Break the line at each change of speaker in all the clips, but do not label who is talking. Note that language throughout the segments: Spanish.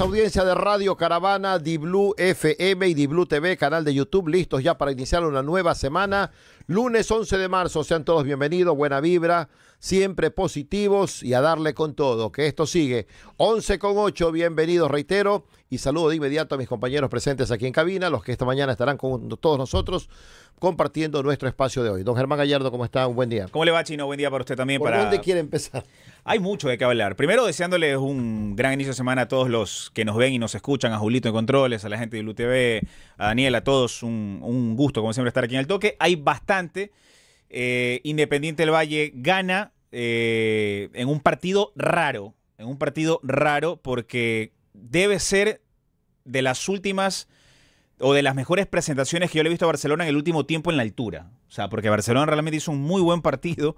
audiencia de Radio Caravana, Diblu FM y Diblu TV, canal de YouTube, listos ya para iniciar una nueva semana. Lunes 11 de marzo, sean todos bienvenidos, buena vibra, siempre positivos y a darle con todo, que esto sigue. 11 con 8, bienvenidos, reitero y saludo de inmediato a mis compañeros presentes aquí en cabina, los que esta mañana estarán con todos nosotros compartiendo nuestro espacio de hoy. Don Germán Gallardo, ¿cómo está? Un buen día.
¿Cómo le va, Chino? Buen día para usted también. ¿Por dónde quiere empezar? Hay mucho de qué hablar. Primero, deseándoles un gran inicio de semana a todos los que nos ven y nos escuchan, a Julito en Controles, a la gente de LUTV, a Daniel, a todos. Un, gusto, como siempre, estar aquí en el toque. Hay bastante. Eh, Independiente del Valle gana eh, en un partido raro. En un partido raro porque debe ser de las últimas o de las mejores presentaciones que yo le he visto a Barcelona en el último tiempo en la altura. O sea, porque Barcelona realmente hizo un muy buen partido.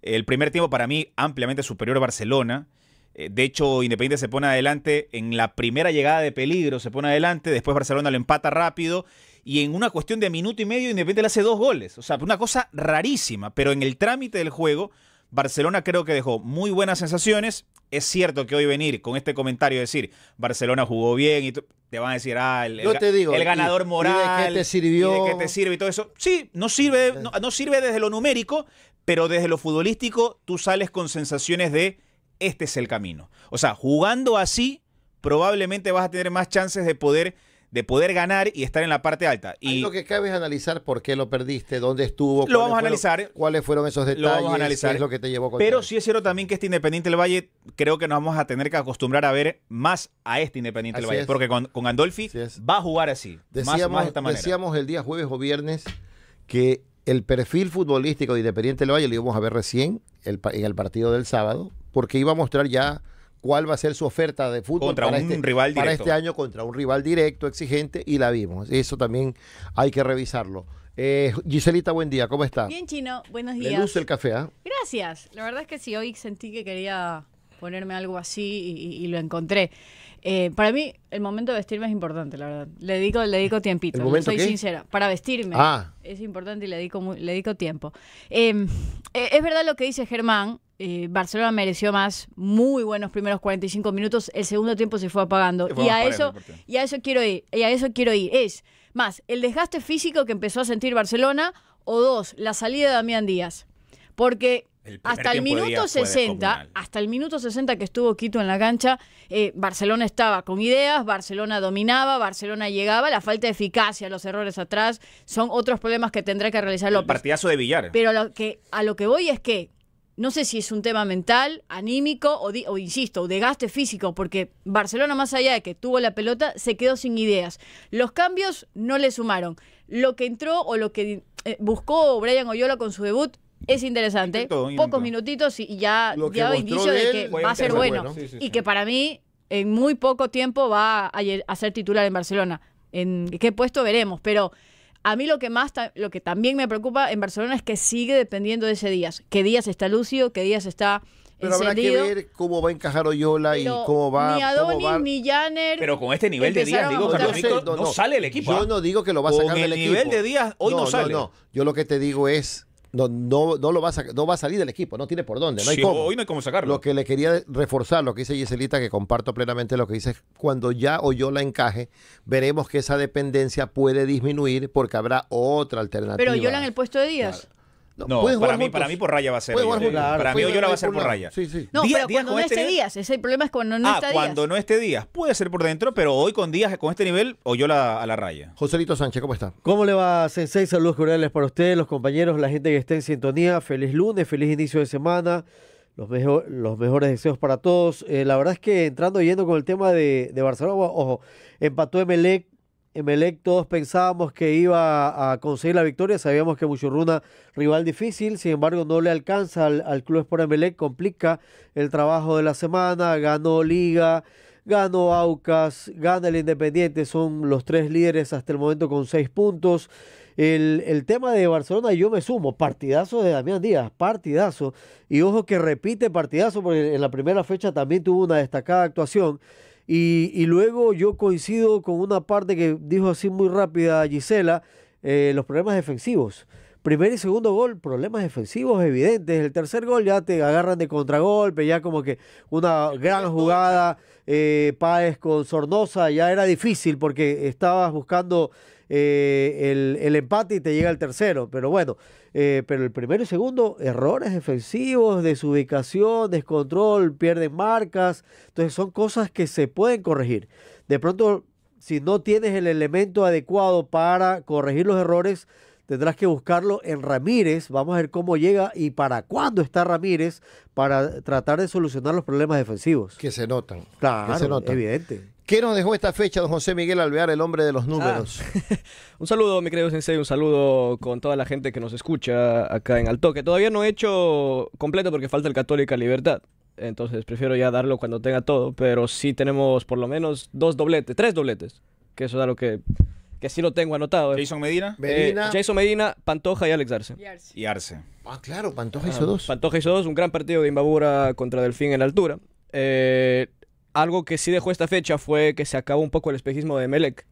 El primer tiempo para mí ampliamente superior a Barcelona. Eh, de hecho, Independiente se pone adelante en la primera llegada de peligro, se pone adelante, después Barcelona lo empata rápido y en una cuestión de minuto y medio Independiente le hace dos goles. O sea, una cosa rarísima, pero en el trámite del juego Barcelona creo que dejó muy buenas sensaciones es cierto que hoy venir con este comentario decir Barcelona jugó bien y te van a decir, ah, el, ganador moral. de qué te sirvió? te sirve y todo eso? Sí, no sirve, no, no sirve desde lo numérico, pero desde lo futbolístico tú sales con sensaciones de este es el camino. O sea, jugando así, probablemente vas a tener más chances de poder de poder ganar y estar en la parte alta. Y lo que cabe es analizar por qué lo perdiste, dónde estuvo, lo vamos a analizar,
cuáles fueron esos detalles, lo analizar. Qué es lo que te
llevó Pero sí es cierto también que este Independiente del Valle creo que nos vamos a tener que acostumbrar a ver más a este Independiente del Valle, porque con, con Andolfi va a jugar así, decíamos, Decíamos el día
jueves o viernes que el perfil futbolístico de Independiente del Valle lo íbamos a ver recién en el partido del sábado, porque iba a mostrar ya cuál va a ser su oferta de fútbol para, este, rival para este año contra un rival directo, exigente, y la vimos. Eso también hay que revisarlo. Eh, Giselita, buen día, ¿cómo está? Bien,
Chino, buenos días. Le el café, ¿ah? Gracias. La verdad es que sí, hoy sentí que quería ponerme algo así y, y lo encontré. Eh, para mí, el momento de vestirme es importante, la verdad. Le dedico, le dedico tiempito, soy sincera. Para vestirme ah. es importante y le dedico, le dedico tiempo. Em, e, es verdad lo que dice Germán. Eh, Barcelona mereció más, muy buenos primeros 45 minutos. El segundo tiempo se fue apagando. a, eso, y a eso quiero ir. Y a eso quiero ir. Es más, el desgaste físico que empezó a sentir Barcelona, o dos, la salida de Damián Díaz. Porque hasta el minuto 60, hasta el minuto 60 que estuvo Quito en la cancha, eh, Barcelona estaba con ideas, Barcelona dominaba, Barcelona llegaba, la falta de eficacia, los errores atrás, son otros problemas que tendrá que realizar López. El
partidazo de Villar. Pero
lo que, a lo que voy es que no sé si es un tema mental, anímico o, o, insisto, de gasto físico, porque Barcelona, más allá de que tuvo la pelota, se quedó sin ideas. Los cambios no le sumaron. Lo que entró o lo que eh, buscó Brian Oyola con su debut es interesante. Pocos minutitos y ya, ya indicio de, que va a ser bueno. y que para mí, en muy poco tiempo, va a, ser titular en Barcelona. En qué puesto veremos, pero a mí lo que más, lo que también me preocupa en Barcelona es que sigue dependiendo de ese Díaz. ¿Qué días está lúcido, ¿Qué días está pero habrá que ver
cómo va a encajar Oyola y cómo va. Ni Adonis
ni Pero con este nivel de Díaz, digo, que
no, sale el equipo. Yo ¿ah? no digo que lo va a sacar del equipo. el nivel de Díaz, hoy no, sale. yo lo que te digo es no, no, no, lo va a, no va a salir del equipo, no tiene por dónde. No hay Hoy no hay cómo sacarlo. Lo que le quería reforzar, lo que dice Giselita, que comparto plenamente lo que dice, cuando ya o la encaje, veremos que esa dependencia puede disminuir porque
habrá otra alternativa.
Pero Yola
en el puesto de Díaz.
No, para, mí, para mí por raya va a ser. para mí yo la va a ser por raya. No, pero cuando no este esté este Díaz,
ese el problema es cuando no ah, cuando
no esté Díaz. Puede ser por dentro, pero hoy con días con este nivel, o yo la, a la raya. Joselito Sánchez, ¿cómo está?
¿Cómo le va, Sensei? Saludos cordiales para ustedes, los compañeros, la gente que esté en sintonía. Feliz lunes, feliz inicio de semana. Los, los mejores deseos para todos. Eh, la verdad es que entrando yendo con el tema de, de Barcelona, ojo, empató Emelec Emelec todos pensábamos que iba a conseguir la victoria, sabíamos que Muchurruna rival difícil, sin embargo no le alcanza al, Club por Emelec, complica el trabajo de la semana, ganó Liga, ganó Aucas, gana el Independiente, son los tres líderes hasta el momento con seis puntos. El, el, tema de Barcelona, yo me sumo, partidazo de Damián Díaz, partidazo. Y ojo que repite partidazo, porque en la primera fecha también tuvo una destacada actuación. Y, luego yo coincido con una parte que dijo así muy rápida Gisela, eh, los problemas defensivos. Primer y segundo gol, problemas defensivos evidentes. El tercer gol ya te agarran de contragolpe, ya como que una gran jugada, eh, Páez con Sornosa, ya era difícil porque estabas buscando eh, el, el, empate y te llega el tercero. Pero bueno, eh, pero el primero y segundo, errores defensivos, desubicación, descontrol, pierden marcas. Entonces son cosas que se pueden corregir. De pronto, si no tienes el elemento adecuado para corregir los errores, tendrás que buscarlo en Ramírez. Vamos a ver cómo llega y para cuándo está Ramírez para tratar de solucionar los problemas defensivos. Que se notan. Claro, evidente. ¿Qué nos dejó esta fecha, don José Miguel Alvear, el hombre de los números? Ah,
un saludo, mi querido Sensei, un saludo con toda la gente que nos escucha acá en Altoque. Todavía no he hecho completo porque falta el Católica Libertad. Entonces prefiero ya darlo cuando tenga todo, pero sí tenemos por lo menos dos dobletes, tres dobletes, que eso es algo que, que sí lo tengo anotado. Eh. Jason Medina. Eh, Medina. Jason Medina, Pantoja y Alex Arce. Y Arce. Ah, claro, Pantoja ah, hizo dos. Pantoja hizo dos, un gran partido de Imbabura contra Delfín en la altura. Eh, algo que sí dejó esta fecha fue que se acabó un poco el espejismo de Melec.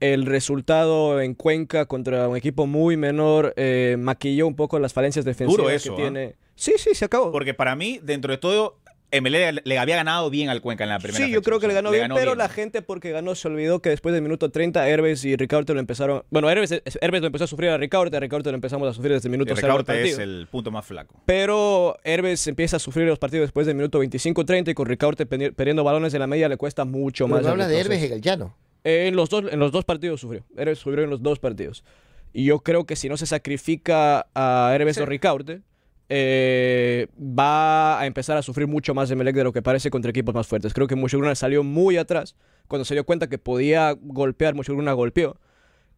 El resultado en Cuenca contra un equipo muy menor eh, maquilló un poco las falencias defensivas que ¿ah? tiene. Sí, sí, se
acabó. Porque para mí, dentro de todo, MLE le había ganado bien al Cuenca en la primera. Sí, yo creo que le ganó bien, pero
la gente porque ganó se olvidó que después del minuto 30 Herbes y Ricardo lo empezaron. Bueno, Herbes, lo empezó a sufrir a Ricardo, a Ricardo lo empezamos a sufrir desde el minuto 30 del es el punto más flaco. Pero Herbes empieza a sufrir los partidos después del minuto 25-30 y con Ricardo perdiendo balones en la media le cuesta mucho más. No habla de Herbes y En los, dos, en los dos partidos sufrió. Herbes sufrió en los dos partidos. Y yo creo que si no se sacrifica a Herbes o Ricardo eh, va a empezar a sufrir mucho más de Melec de lo que parece contra equipos más fuertes. Creo que Mucho salió muy atrás. Cuando se dio cuenta que podía golpear, Mucho golpeó.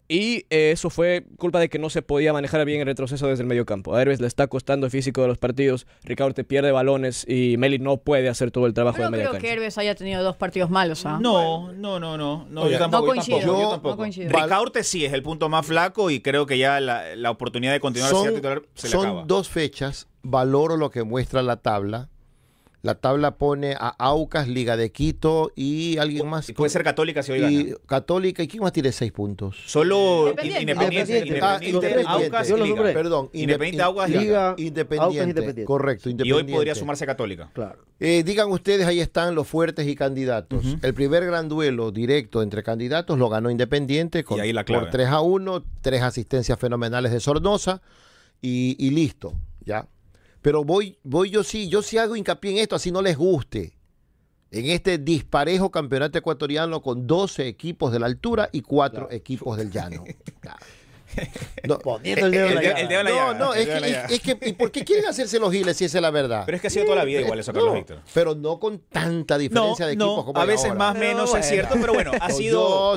Y eh, eso fue culpa de que no se podía manejar bien el retroceso desde el medio campo. A Herbes le está costando el físico de los partidos. Ricardo pierde balones y Meli no puede hacer todo el trabajo de medio campo. No creo
que Herbes haya tenido dos partidos malos. ¿ah? No,
no, no, no. No, tampoco. No coincido.
Ricaurte sí es el punto más flaco
y creo que ya la, oportunidad de continuar son, titular se Son
dos fechas. Valoro lo que muestra la tabla la tabla pone a Aucas, Liga de Quito y alguien más. puede ser Católica si hoy Católica, ¿y quién más tiene seis puntos? Solo Independiente. Independiente, Correcto, Independiente. Y hoy podría sumarse Católica. Claro. Eh, digan ustedes, ahí están los fuertes y candidatos. El primer gran duelo directo entre candidatos lo ganó Independiente con, ahí por 3 a 1, tres asistencias fenomenales de Sornosa y, y listo, ya. Pero voy, voy yo sí, yo sí hago hincapié en esto, así no les guste. En este disparejo campeonato ecuatoriano con 12 equipos de la altura y 4 equipos del llano. No, Poniendo eh, el dedo en la No, es que, es, que, ¿y por qué quieren hacerse los giles si esa es la verdad?
Pero es que ha sido toda la vida igual eso, Carlos Víctor.
Pero no con tanta diferencia de equipos A veces más o menos es cierto, pero bueno, ha pues sido.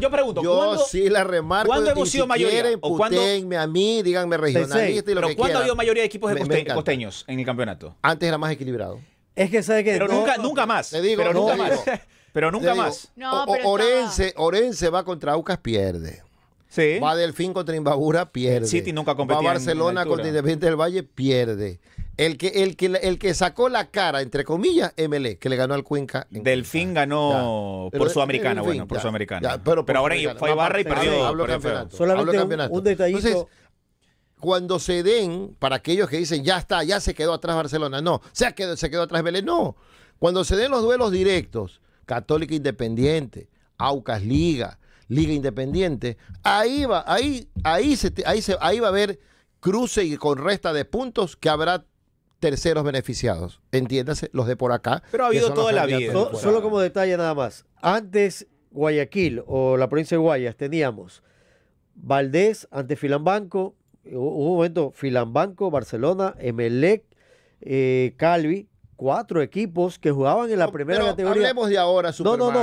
Yo, pregunto, yo sí
la remarco. ¿Cuándo hemos sido mayoría? o cuándo, a
mí, díganme regionalista y lo que ¿Cuándo ha habido mayoría de equipos de
costeños en el campeonato? Antes era más equilibrado. Es que sabe que. Pero nunca, nunca más. pero nunca más. Pero
nunca más. Orense va contra Aucas, pierde. Va Delfín contra Imbabura, pierde. City nunca Va Barcelona contra Independiente del Valle, pierde. El que, el, el que sacó la cara, entre comillas, MLE, que le ganó al Cuenca. Delfín ganó
por Sudamericana, bueno, por pero, ahora fue Barra y perdió. Hablo, campeonato, hablo
un, detallito. Entonces, cuando se den, para aquellos que dicen, ya está, ya se quedó atrás Barcelona, no, se quedó, se quedó atrás Belén, no. Cuando se den los duelos directos, Católica Independiente, Aucas Liga, Liga Independiente. Ahí va, ahí, ahí, se, ahí, se, ahí va a haber cruce y con resta de puntos que habrá
terceros beneficiados. Entiéndase, los de por acá. Pero ha habido toda la vida. solo como detalle nada más. Antes Guayaquil o la provincia de Guayas teníamos Valdés ante Filambanco, eh, hubo un momento Filambanco, Barcelona, Emelec, eh, Calvi, cuatro equipos que jugaban en la primera Pero categoría. Hablemos de ahora, Superman. No, no, no,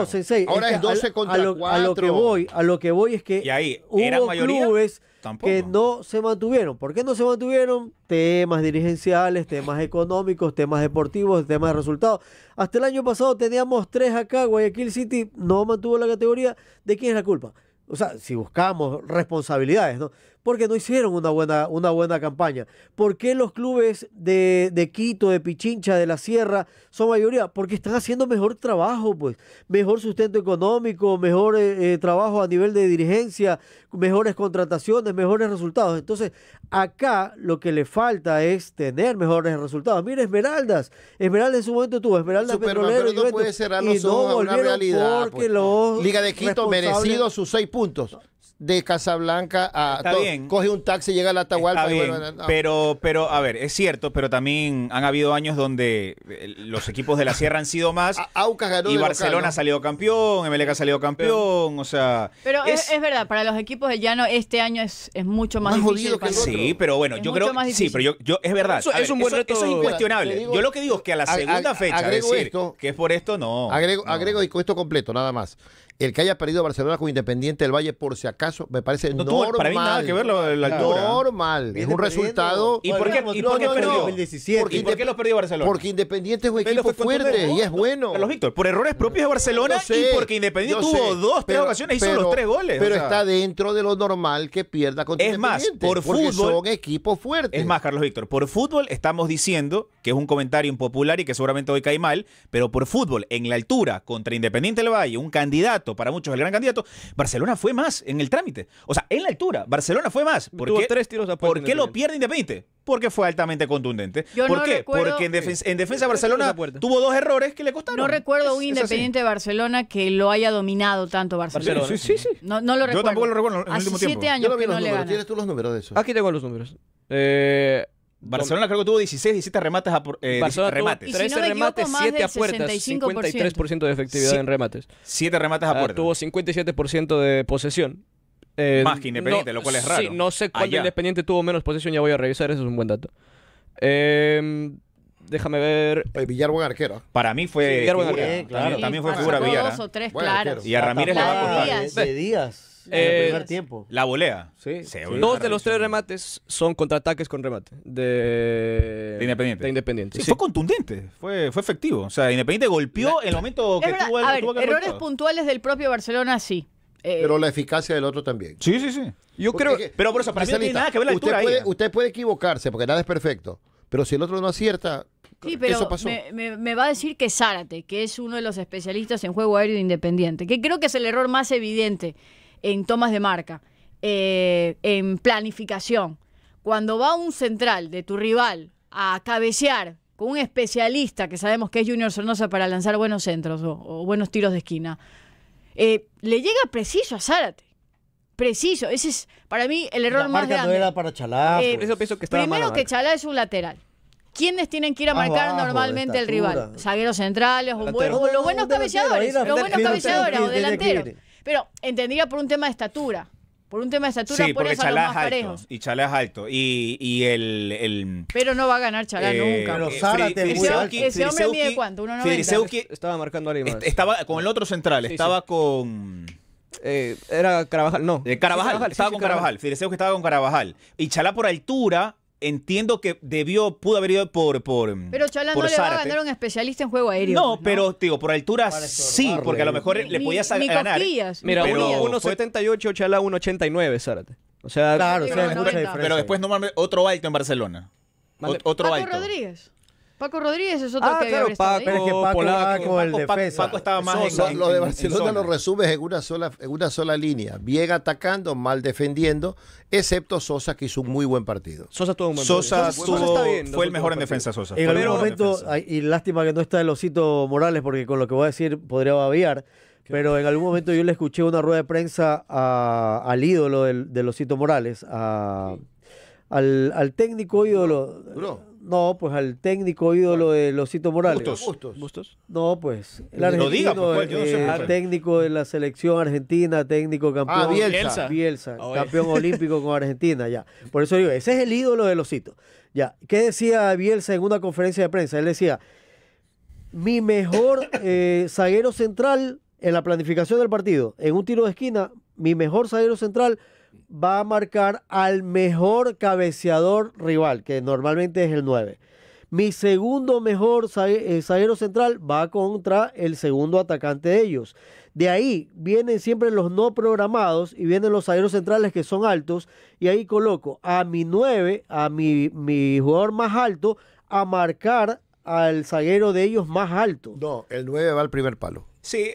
Ahora es, 12 contra lo, A lo que voy, a lo que voy es que hubo clubes que no se mantuvieron. ¿Por qué no se mantuvieron? Temas dirigenciales, temas económicos, temas deportivos, temas de resultados. Hasta el año pasado teníamos tres acá, Guayaquil City no mantuvo la categoría. ¿De quién es la culpa? O sea, si buscamos responsabilidades, ¿no? porque no hicieron una buena, una buena campaña. ¿Por qué los clubes de, Quito, de Pichincha, de la Sierra son mayoría? Porque están haciendo mejor trabajo, pues. Mejor sustento económico, mejor eh, eh, trabajo a nivel de dirigencia, mejores contrataciones, mejores resultados. Entonces, acá lo que le falta es tener mejores resultados. Mira, Esmeraldas. Esmeraldas en su momento tuvo Esmeraldas Petrolero, pero no puede no realidad. Porque pues. los Liga de Quito merecido sus seis puntos
de Casablanca a coge un taxi, llega a la Atahualpa.
Pero, pero, a ver, es cierto, pero también han habido años donde eh, los equipos de la Sierra han sido más. y Barcelona ha salido campeón, MLK ha salido campeón, o sea.
Pero es, verdad, para los equipos de llano este año es, mucho más, difícil. Sí,
pero bueno, yo creo. Sí, pero yo, es verdad. Eso, es un es incuestionable. yo lo que digo es que a la segunda fecha, decir, que es por esto, no. Agrego, y agrego
esto completo, nada más el que haya perdido Barcelona con Independiente del Valle, por si acaso, me parece no normal. para mí nada que verlo ¿eh? Normal.
Es un resultado. ¿Y por qué, ¿y por qué perdió? Porque ¿Y
por qué lo perdió Barcelona? Porque
Independiente es un equipo fuerte y es bueno. Carlos Víctor, por errores propios de Barcelona
y porque Independiente tuvo dos, tres pero, ocasiones, hizo los tres goles. Pero está
dentro de lo normal que pierda contra es Independiente. Es más, por fútbol. Son equipos fuertes. Es más, Carlos Víctor, por fútbol estamos diciendo que es un comentario impopular y que seguramente hoy cae mal, pero por fútbol, en la altura, contra Independiente del Valle, un candidato para muchos el gran candidato, Barcelona fue más en el trámite. O sea, en la altura, Barcelona fue más. ¿Por Tuvo qué, tres tiros lo pierde Independiente? Porque fue altamente contundente. ¿Por qué? Porque en, defensa, de Barcelona tuvo dos errores que
le costaron. No recuerdo un Independiente de Barcelona que lo haya dominado tanto Barcelona. Sí, sí, sí. No, lo recuerdo. Yo tampoco lo recuerdo en Años Yo no
¿Tienes tú los números de eso? Aquí tengo los números. Eh, Barcelona creo que tuvo 16, 17 remates. A, eh, remates. 13 si no remates, 7 a puertas, 53% de efectividad en remates. 7 remates a ah, puerta
tuvo 57% de posesión. Eh, más que Independiente, lo cual es raro. Sí, no sé cuál Independiente tuvo menos posesión, ya voy a revisar, eso es un buen dato. Eh, déjame ver. Oye, Villar buen arquero. ¿eh? Para mí fue. Villar buen arquero. claro. También fue figura Villar. Dos o
tres, claro. Y a Ramírez le va a costar. Díaz. días eh, tiempo. La volea.
Dos de los tres remates son contraataques con remate. De, Independiente. Fue contundente, fue, efectivo. O sea, Independiente golpeó en el momento
que tuvo Errores
puntuales del propio Barcelona, sí. Eh, pero
la eficacia del otro también. Sí, sí, sí.
Yo
creo.
pero
por eso, para que usted puede, equivocarse porque nada es perfecto. Pero si el otro no acierta,
Eso pasó. Me, va a decir que Zárate, que es uno de los especialistas en juego aéreo independiente, que creo que es el error más evidente en tomas de marca, eh, en planificación. Cuando va un central de tu rival a cabecear con un especialista que sabemos que es Junior Sornosa para lanzar buenos centros o, buenos tiros de esquina, eh, le llega preciso a Zárate. Preciso, ese es para mí el error más marca No era
para Chalá. Eh, pues. eso pienso que primero que
Chalá es un lateral. ¿Quiénes tienen que ir a marcar normalmente el rival? Zagueros centrales, o, los buenos cabeceadores, los buenos cabeceadores o delanteros. Pero entendía por un tema de estatura. Por un tema de estatura, sí, por porque eso Chalá es alto.
Y Chalá es alto. Y, y el, el,
Pero no va a ganar Chalá eh, nunca. Pero
Zárate es muy
alto. Ese hombre mide cuánto, 1,90.
Estaba marcando a
Estaba con el otro central, estaba con... Eh, era Carabajal, no. Eh, Carabajal, estaba con Carabajal. Carabajal. que estaba con Carabajal. Y Chalá por altura entiendo que debió, pudo haber ido por. por mm, pero
Chala no le va a ganar un especialista en juego aéreo. No,
pero, digo, por altura sí, porque a lo mejor
le
podías ni ganar. Mira,
1.78, Chala 1.89, Zárate. O sea,
claro, pero, o
pero después no, otro alto en Barcelona. Otro Paco
Rodríguez. Paco Rodríguez es otro ah, que claro, Paco,
pero ¿eh? es oh, Paco, Paco, el defensa. Paco estaba más en, Lo de Barcelona lo
resumes en una, sola, en una sola línea. Bien atacando, mal defendiendo,
excepto Sosa, que hizo un muy buen partido.
Sosa tuvo un
buen Sosa, partido. Sosa, fue el mejor en defensa, Sosa. En
algún momento, y lástima que no está el Osito Morales, porque con lo que voy a decir podría babiar, pero en algún momento yo le escuché una rueda de prensa al ídolo del, Osito Morales, a, al, técnico ídolo... No, pues al técnico ídolo de Losito Morales. Bustos. No, pues. El diga, pues, pues, eh, técnico de la selección argentina, técnico campeón. Ah, Bielsa. Bielsa oh, eh. campeón olímpico con Argentina, ya. Por eso digo, ese es el ídolo de Losito. Ya. ¿Qué decía Bielsa en una conferencia de prensa? Él decía, mi mejor eh, zaguero central en la planificación del partido, en un tiro de esquina, mi mejor zaguero central va a marcar al mejor cabeceador rival, que normalmente es el 9. Mi segundo mejor eh, zaguero central va contra el segundo atacante de ellos. De ahí vienen siempre los no programados y vienen los zagueros centrales que son altos. Y ahí coloco a mi 9, a mi, mi jugador más alto, a marcar al zaguero de ellos más alto. No, el 9 va al primer palo. Sí, eh,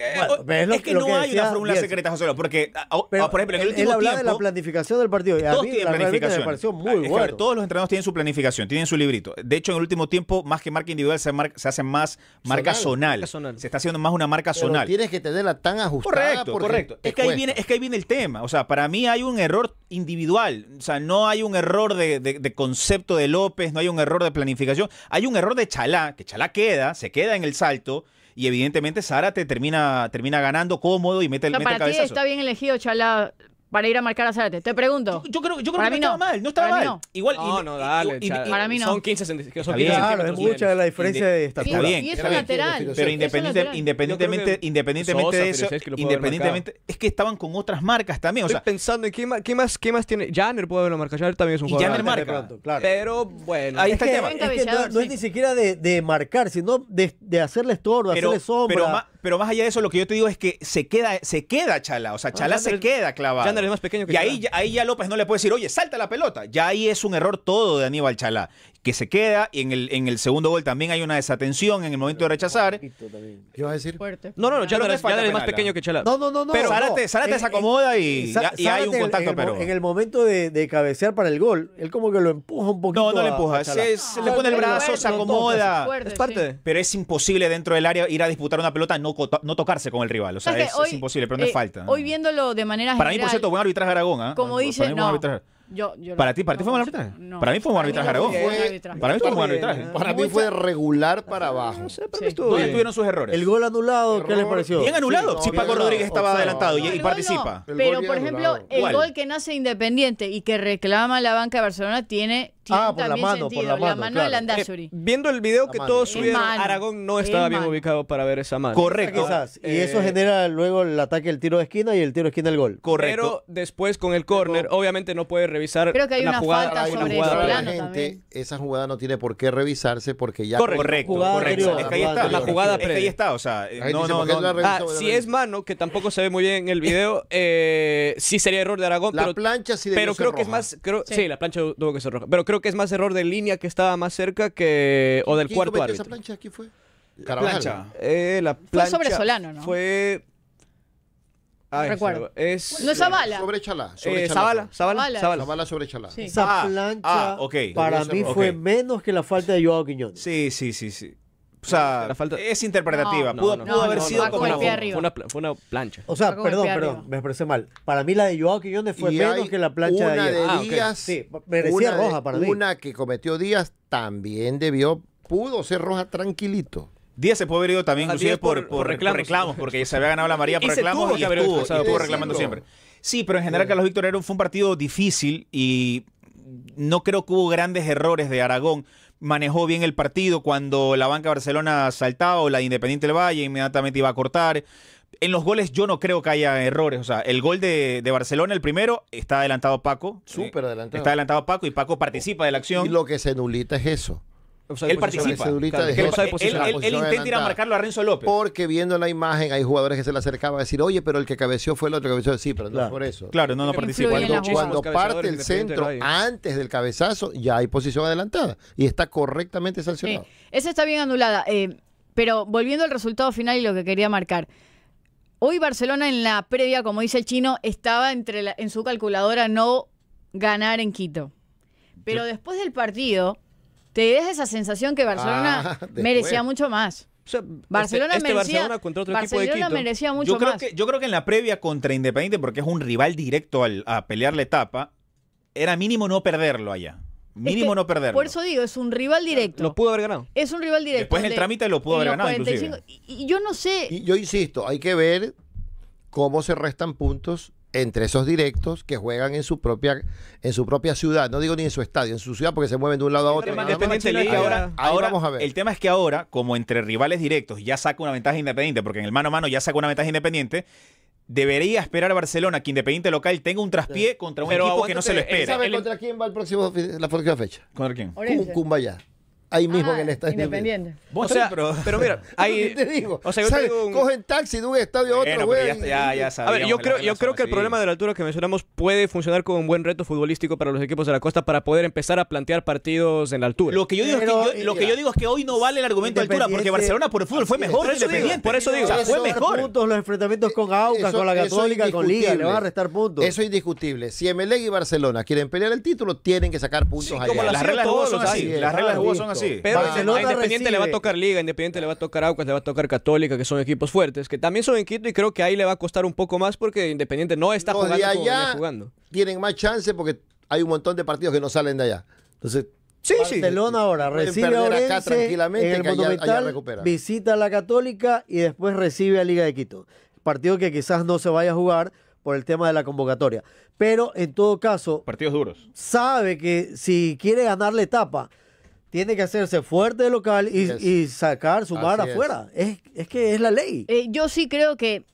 es, que, no hay una fórmula
secreta, José porque, ah, por ejemplo, en el último él tiempo... de la
planificación del partido. todos planificación.
muy ah, todos los entrenadores tienen su planificación, tienen su librito. De hecho, en el último tiempo, más que marca individual, se, hacen hace más marca zonal. Se está haciendo más una marca zonal. Tienes que tenerla tan ajustada. Correcto, correcto. Es que, ahí viene, es que ahí viene el tema. O sea, para mí hay un error individual. O sea, no hay un error de, de concepto de López, no hay un error de planificación. Hay un error de Chalá, que Chalá queda, se queda en el salto y evidentemente Sara termina, termina ganando cómodo y mete, el mete para el Ti está
bien elegido Chalá para ir a marcar a Zárate? Te pregunto. Yo, creo, yo creo que no estaba mal, no estaba mal.
Igual, no, no, dale, para mí no. Son 15 centímetros. claro, es mucha la
diferencia de estatura. Está bien. Y lateral.
Pero independiente, independientemente, independientemente de eso, independientemente,
es que estaban con otras marcas también. O sea, Estoy pensando en qué más, qué más, qué más tiene. Janner
puede haberlo marcado. Janner también es un jugador. Janner marca.
claro. Pero bueno,
ahí está el tema.
No es ni siquiera de marcar, sino de hacerle estorbo, hacerle sombra
pero más allá de eso, lo que yo te digo es que se queda, se queda Chala. O sea, Chalá se queda clavado. más pequeño que Y ahí, ahí ya López no le puede decir, oye, salta la pelota. Ya ahí es un error todo de Aníbal Chalá que se queda y en el, en el segundo gol también hay una desatención en el momento de rechazar.
¿Qué vas a decir? Fuerte. No, no, no, ya es más pequeño que Chalá No, no, no, no. Pero Zárate, no. se acomoda y, y hay un contacto, pero... En el momento de, de, cabecear para el gol, él como que lo empuja un poquito. No, no le empuja. le pone el brazo, se acomoda.
es
parte. Pero es imposible dentro del área ir a disputar una pelota, no, no tocarse con el rival. O sea, es, imposible, pero no es eh, falta. Hoy
viéndolo de manera Para mí, por cierto, buen arbitraje Aragón. ¿ah? Como dice, no. Yo, ¿Para ti,
para ti fue un arbitraje?
Para mí fue un arbitraje Para mí fue un arbitraje. Para mí fue
regular para abajo. No sé, tuvieron sus errores. El gol anulado, ¿qué les pareció? Bien anulado. Si Paco Rodríguez estaba adelantado y participa. Pero
por ejemplo,
el gol que nace Independiente y que reclama la banca de Barcelona tiene Ah, por la mano, por la mano. La mano eh, viendo
el video que todo todos subieron, Aragón no estaba bien ubicado para ver esa mano. Correcto. y eh, eso genera
luego el ataque, el tiro de esquina y el tiro de esquina, del gol.
Correcto. Pero después con el córner, obviamente no puede revisar la jugada. Falta esa jugada no tiene por qué revisarse porque ya.
Correcto. Correcto. correcto. ahí está. La jugada ahí está. O sea, no, no,
ah,
si es mano, que tampoco se ve muy bien en el video, eh, sí sería error de Aragón. La plancha sí Pero creo que es más. Sí, la plancha tuvo que ser roja. Pero creo que es más error de línea que estaba más cerca que. o del cuarto árbitro. esa
plancha? ¿Quién fue?
Carabajal. la plancha. Eh, fue sobre Solano, ¿no? Fue.
recuerdo. Es...
No es Zavala. Sobre Chalá. Sobre eh, Zavala, Zabala sobre Chalá.
Esa
ah, plancha
ah, okay. para mí fue
menos que la falta de Joao Quiñones. Sí,
sí, sí, sí. O sea, es interpretativa. pudo, haber sido como una, fue, una, plancha.
O sea, perdón, perdón,
me expresé mal. Para mí la de Joao Quiñones fue menos que la plancha una de, ah, Díaz. Sí, merecía roja Una
que cometió Díaz también debió, pudo
ser roja tranquilito. Díaz se puede haber ido también, inclusive por, reclamos. porque se había ganado la María por reclamos y, estuvo, estuvo reclamando siempre. Sí, pero en general Carlos Víctor fue un partido difícil y no creo que hubo grandes errores de Aragón manejó bien el partido cuando la banca Barcelona saltaba o la Independiente del Valle inmediatamente iba a cortar. En los goles yo no creo que haya errores. O sea, el gol de, de Barcelona, el primero, está adelantado Paco. Súper eh, adelantado. Está adelantado Paco y Paco participa de la acción. Y lo que se nulita es eso él participa.
él, intenta ir a marcarlo a Renzo López. Porque viendo la imagen hay jugadores que se le acercaban a decir, oye, pero el que cabeció fue el otro cabeció. Sí, pero no por eso. Claro, no, no participa. Cuando, parte el centro antes del cabezazo, ya hay posición adelantada y está correctamente sancionado.
esa está bien anulada. Eh, pero volviendo al resultado final y lo que quería marcar. Hoy Barcelona en la previa, como dice el chino, estaba entre en su calculadora no ganar en Quito. Pero después del partido, te das esa sensación que Barcelona ah, merecía mucho más. Este Barcelona, este merecía, Barcelona contra mucho yo creo más. Que,
yo creo que en la previa contra Independiente, porque es un rival directo al, a pelear la etapa, era mínimo no perderlo allá. Mínimo no perderlo. Por
eso digo, es un rival directo.
Lo pudo haber ganado.
Es un rival directo. Después el trámite lo pudo haber ganado. Y, yo no sé.
yo insisto, hay que ver
cómo se restan puntos entre esos directos que juegan en su propia en su propia ciudad, no digo ni en su estadio, en su ciudad porque se mueven de un lado a otro. ahora,
El tema es que ahora, como entre rivales directos ya saca una ventaja independiente, porque en el mano a mano ya saca una ventaja independiente, debería esperar a Barcelona que Independiente local tenga un traspié contra un equipo que no se lo espera. ¿Sabe
contra quién va el próximo, la próxima fecha? ¿Contra quién? Cumba ahí mismo en el ah, estadio. Independiente. o sea, pero, mira, ahí te digo, o sea, cogen taxi de un estadio a otro, güey.
ya, ya, ya a ver, yo creo, yo
creo que el problema de la altura que mencionamos puede funcionar como un buen reto futbolístico para los equipos de la costa para poder empezar a plantear partidos en la altura. Lo que yo digo, es, que lo que yo digo es que hoy no vale el
argumento de altura porque
Barcelona por el fútbol fue mejor. Por eso por eso digo, fue mejor. Puntos los enfrentamientos con Aucas, con la Católica, con Liga, le van a restar puntos. Eso
es indiscutible. Si Emelec y Barcelona quieren pelear el título, tienen que sacar puntos allá. Las reglas son así. Las reglas de juego son así. Pero a Independiente
le va a
tocar Liga, Independiente le va a tocar Aucas, le va a tocar Católica, que son equipos fuertes, que también son en Quito y creo que ahí le va a costar un poco más porque Independiente no está jugando. allá tienen más chance porque
hay un montón de partidos que no salen de allá. Entonces, Sí, Barcelona ahora recibe a Orense, acá tranquilamente en el mundo Monumental, allá, recupera.
visita a la Católica y después recibe a Liga de Quito. Partido que quizás no se vaya a jugar por el tema de la convocatoria. Pero en todo caso, partidos duros. Sabe que si quiere ganar la etapa, tiene que hacerse fuerte local y, sacar su bar afuera. Es.
Es, que es la ley. Eh, yo sí creo que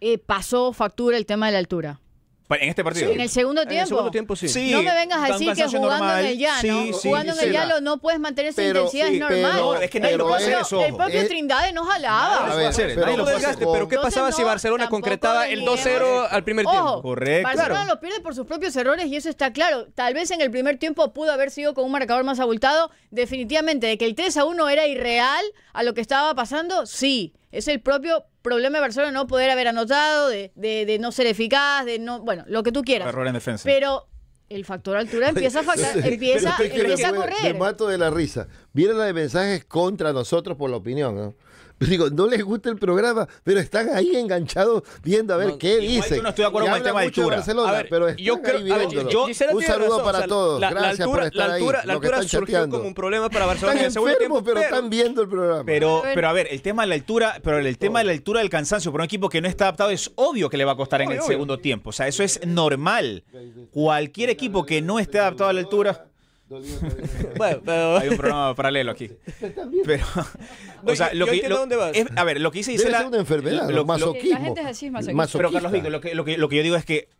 eh, pasó factura el tema de la altura.
En
este
partido. en el segundo tiempo. En el segundo tiempo, sí. no me vengas a decir que jugando en el llano, jugando en el llano no puedes mantener esa intensidad, es normal. es que eh, nadie lo puede hacer El propio Trindade no jalaba. pero, ¿qué pasaba
si Barcelona concretaba el 2-0 al primer tiempo? Correcto. Barcelona lo
pierde por sus propios errores y eso está claro. Tal vez en el primer tiempo pudo haber sido con un marcador más abultado. Definitivamente, de que el 3-1 era irreal a lo que estaba pasando, sí. Es el propio problema de Barcelona no poder haber anotado, de, de, no ser eficaz, de no. Bueno, lo que tú quieras. Pero el factor altura empieza a, factar, empieza, correr.
mato de la risa. Vieron la de mensajes contra nosotros por la opinión, digo, no les gusta el programa, pero están ahí enganchados viendo a ver qué dice. Yo no estoy de acuerdo con el tema de altura. pero yo creo, Un saludo para todos. La, Gracias altura, por estar la altura, ahí, La altura surgió como un problema para Barcelona. Están en enfermos, tiempo, pero, pero, están viendo el programa.
Pero, pero a ver, el tema de la altura, pero el tema de la altura del cansancio para un equipo que no está adaptado es obvio que le va a costar en el segundo tiempo. O sea, eso es normal. Cualquier equipo que no esté adaptado a la altura Hay un programa paralelo aquí. Pero, lo que, a ver, lo que hice Debe Isela, ser una enfermedad, lo, masoquismo.
La Pero Carlos
lo que, lo, que, yo digo es que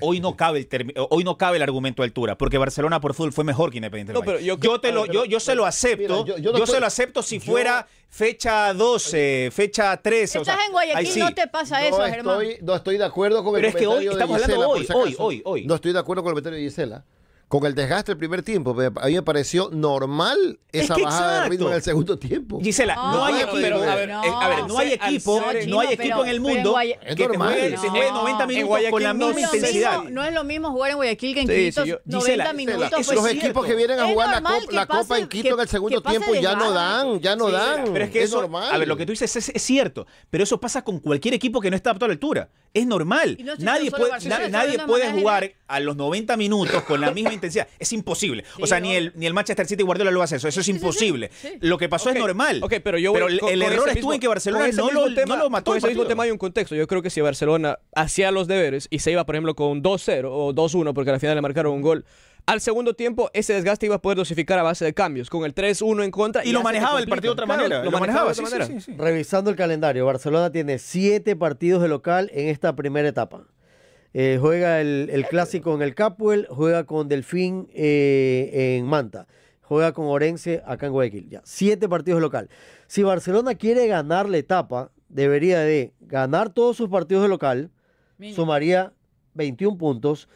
hoy no cabe el hoy no cabe el argumento de altura porque Barcelona por fútbol fue mejor que Independiente no, yo, te lo ah, yo, yo se lo acepto yo, se lo acepto si fuera fecha 12 fecha 13 estás en Guayaquil no te pasa eso Germán no estoy de acuerdo con el pero comentario es hoy hoy hoy no estoy de acuerdo con el
comentario de Gisela con el desgaste del primer tiempo. A mí me pareció normal esa bajada de ritmo en el segundo tiempo. Gisela, no, hay equipo. Eh, no, hay equipo, no hay equipo en el mundo que normal no. se juegue 90 minutos con la misma intensidad.
no es lo mismo jugar en Guayaquil que en Quito. 90 minutos. los pues, equipos que vienen a jugar la, Copa en Quito en el segundo tiempo
ya no dan, ya no dan. Pero es que es normal. A ver, lo
que tú dices es cierto, pero eso pasa con cualquier equipo que no está a la altura. Es normal. nadie puede, nadie puede jugar a los 90 minutos con la misma intensidad. Es imposible. o sea, ni, el, ni el Manchester City Guardiola lo hace eso. Eso es imposible. lo que pasó es normal. Okay, pero, yo el, error estuvo en que Barcelona no lo, mató. ese mismo tema hay
un contexto. Yo creo que si Barcelona hacía los deberes y se iba, por ejemplo, con 2-0 o 2-1 porque al final le marcaron un gol al segundo tiempo, ese desgaste iba a poder dosificar a base de cambios, con el 3-1 en contra. Y,
lo manejaba el partido de otra manera. lo, manejaba, de manera. Revisando el calendario, Barcelona tiene siete partidos de local en esta primera etapa. Eh, juega el, clásico en el Capuel, juega con Delfín eh, en Manta, juega con Orense acá en Guayaquil. Ya, siete partidos de local. Si Barcelona quiere ganar la etapa, debería de ganar todos sus partidos de local, sumaría 21 puntos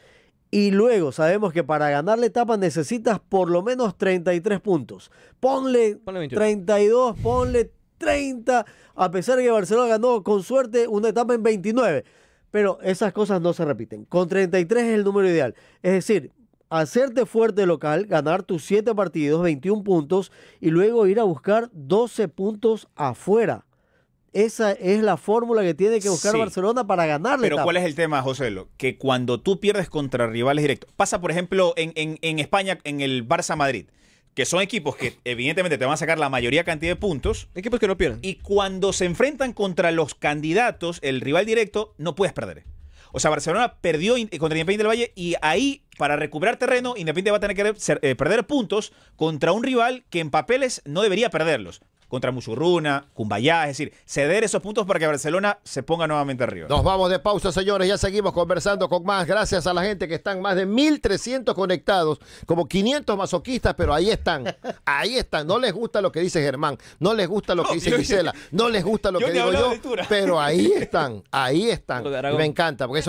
y luego sabemos que para ganar la etapa necesitas por lo menos 33 puntos. Ponle, 32, ponle 30, a pesar de que Barcelona ganó con suerte una etapa en 29. Pero esas cosas no se repiten. Con 33 es el número ideal. Es decir, hacerte fuerte local, ganar tus 7 partidos, 21 puntos, y luego ir a buscar 12 puntos afuera. Esa es la fórmula que tiene que buscar Barcelona para ganarle. Pero ¿cuál es
el tema, José? Lo, que cuando tú pierdes contra rivales directos, pasa por ejemplo en, en España, en el Barça Madrid, que son equipos que evidentemente te van a sacar la mayoría cantidad de puntos. Equipos que no pierden. Y cuando se enfrentan contra los candidatos, el rival directo, no puedes perder. O sea, Barcelona perdió contra Independiente del Valle y ahí, para recuperar terreno, Independiente va a tener que eh, perder puntos contra un rival que en papeles no debería perderlos contra Musurruna, Cumbayá, es decir, ceder esos puntos para que Barcelona se ponga nuevamente arriba. Nos vamos
de pausa, señores,
ya seguimos conversando con más. Gracias a la gente que están
más de 1.300 conectados, como 500 masoquistas, pero ahí están, ahí están. No les gusta lo que dice Germán, no les gusta lo que dice Gisela, no les gusta lo que digo yo, pero ahí están, ahí están. Me encanta, porque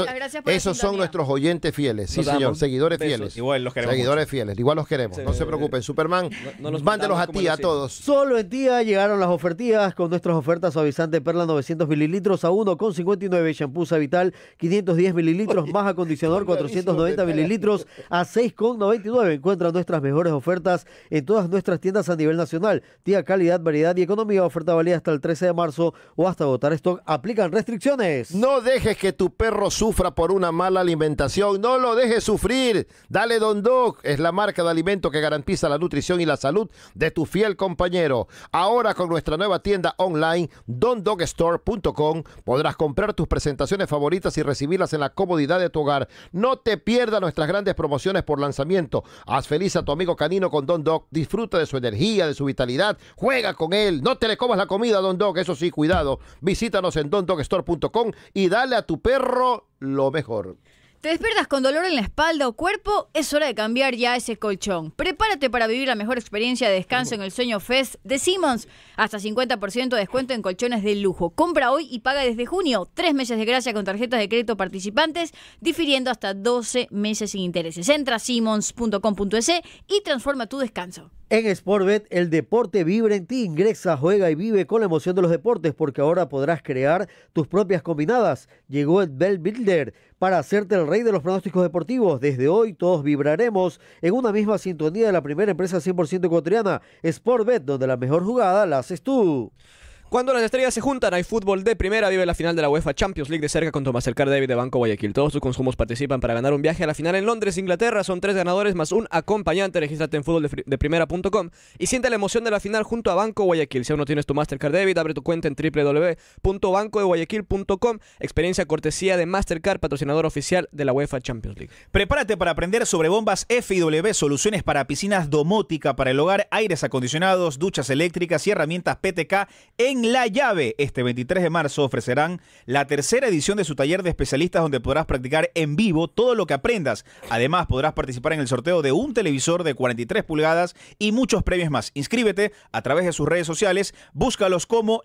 esos son nuestros oyentes fieles, sí, señor, seguidores fieles. Igual los queremos. Seguidores fieles, igual los queremos, no se preocupen. Superman, mándelos a ti, a
todos. Solo en día ayer llegaron las ofertas con nuestras ofertas suavizante perla 900 mililitros a 1,59, shampoo Vital 510 mililitros más acondicionador 490 mililitros a 6,99. Encuentra nuestras mejores ofertas en todas nuestras tiendas a nivel nacional. Tía calidad, variedad y economía. Oferta valida hasta el 13 de marzo o hasta agotar stock. Aplican restricciones. No dejes que tu perro sufra por una mala alimentación. No lo dejes sufrir.
Dale Don Doc. Es la marca de alimento que garantiza la nutrición y la salud de tu fiel compañero. Ahora con nuestra nueva tienda online dondogstore.com podrás comprar tus presentaciones favoritas y recibirlas en la comodidad de tu hogar. No te pierdas nuestras grandes promociones por lanzamiento. Haz feliz a tu amigo canino con Don Dog. Disfruta de su energía, de su vitalidad. Juega con él. No te le comas la comida, Don Dog. Eso sí, cuidado. Visítanos en dondogstore.com y dale a tu perro lo mejor.
¿Te despiertas con dolor en la espalda o cuerpo? Es hora de cambiar ya ese colchón. Prepárate para vivir la mejor experiencia de descanso en el Sueño Fest de Simmons. Hasta 50% de descuento en colchones de lujo. Compra hoy y paga desde junio. Tres meses de gracia con tarjetas de crédito participantes, difiriendo hasta 12 meses sin intereses. Entra a simmons.com.es e y transforma tu descanso.
En Sportbet, el deporte vibra en ti. Ingresa, juega y vive con la emoción de los deportes, porque ahora podrás crear tus propias combinadas. Llegó el Bell Builder para hacerte el rey de los pronósticos deportivos. Desde hoy todos vibraremos en una misma sintonía de la primera empresa 100% ecuatoriana, Sportbet, donde la mejor jugada la haces tú.
Cuando las estrellas se juntan, hay fútbol de primera. Vive la final de la UEFA Champions League de cerca con tu Mastercard David de Banco Guayaquil. Todos tus consumos participan para ganar un viaje a la final en Londres, Inglaterra. Son tres ganadores más un acompañante. Regístrate en fútboldeprimera.com y siente la emoción de la final junto a Banco Guayaquil. Si aún no tienes tu Mastercard David, abre tu cuenta en www.bancodeguayaquil.com. Experiencia cortesía de Mastercard, patrocinador oficial de la UEFA Champions League. Prepárate para aprender sobre
bombas FIW, soluciones para piscinas domótica para el hogar, aires acondicionados, duchas eléctricas y herramientas PTK en la Llave, este 23 de marzo, ofrecerán la tercera edición de su taller de especialistas donde podrás practicar en vivo todo lo que aprendas. Además, podrás participar en el sorteo de un televisor de 43 pulgadas y muchos premios más. Inscríbete a través de sus redes sociales, búscalos como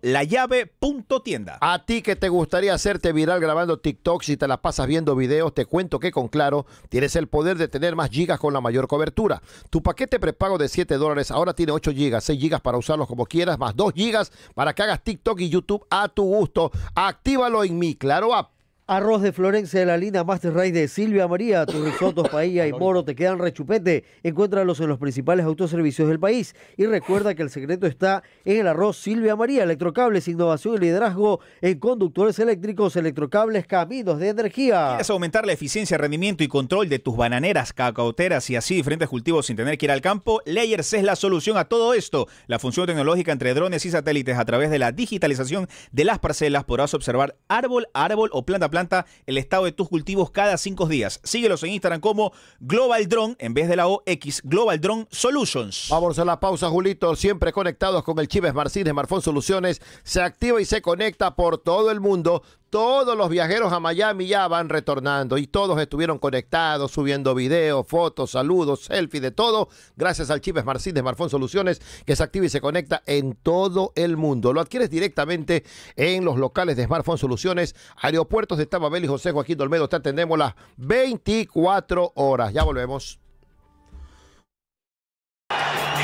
tienda.
A ti que te gustaría hacerte viral grabando TikTok, si te la pasas viendo videos, te cuento que con Claro tienes el poder de tener más gigas con la mayor cobertura. Tu paquete prepago de 7 dólares ahora tiene 8 gigas, 6 gigas para usarlos como quieras, más 2 gigas para que TikTok y YouTube a tu gusto. Actívalo en mi
Claro App. Arroz de Florencia de la Lina, Master Ray de Silvia María, tus risotos, paella y moro te quedan rechupete. Encuéntralos en los principales autoservicios del país. Y recuerda que el secreto está en el arroz Silvia María, electrocables, innovación y liderazgo en conductores eléctricos, electrocables, caminos de energía. ¿Quieres
aumentar la eficiencia, rendimiento y control de tus bananeras, cacauteras y así diferentes cultivos sin tener que ir al campo? Layers es la solución a todo esto. La función tecnológica entre drones y satélites a través de la digitalización de las parcelas podrás observar árbol, árbol o planta, planta el estado de tus cultivos cada cinco días. Síguelos en Instagram como Global Drone, en vez de la OX, Global Drone Solutions. Vamos a la pausa, Julito. Siempre conectados
con el Chives Marcín de Soluciones. Se activa y se conecta por todo el mundo todos los viajeros a Miami ya van retornando y todos estuvieron conectados, subiendo videos, fotos, saludos, selfies, de todo, gracias al chip Esmarcín de Smartphone Soluciones que se activa y se conecta en todo el mundo. Lo adquieres directamente en los locales de Smartphone Soluciones, aeropuertos de Tababel y José Joaquín Dolmedo. Te atendemos las 24 horas. Ya volvemos.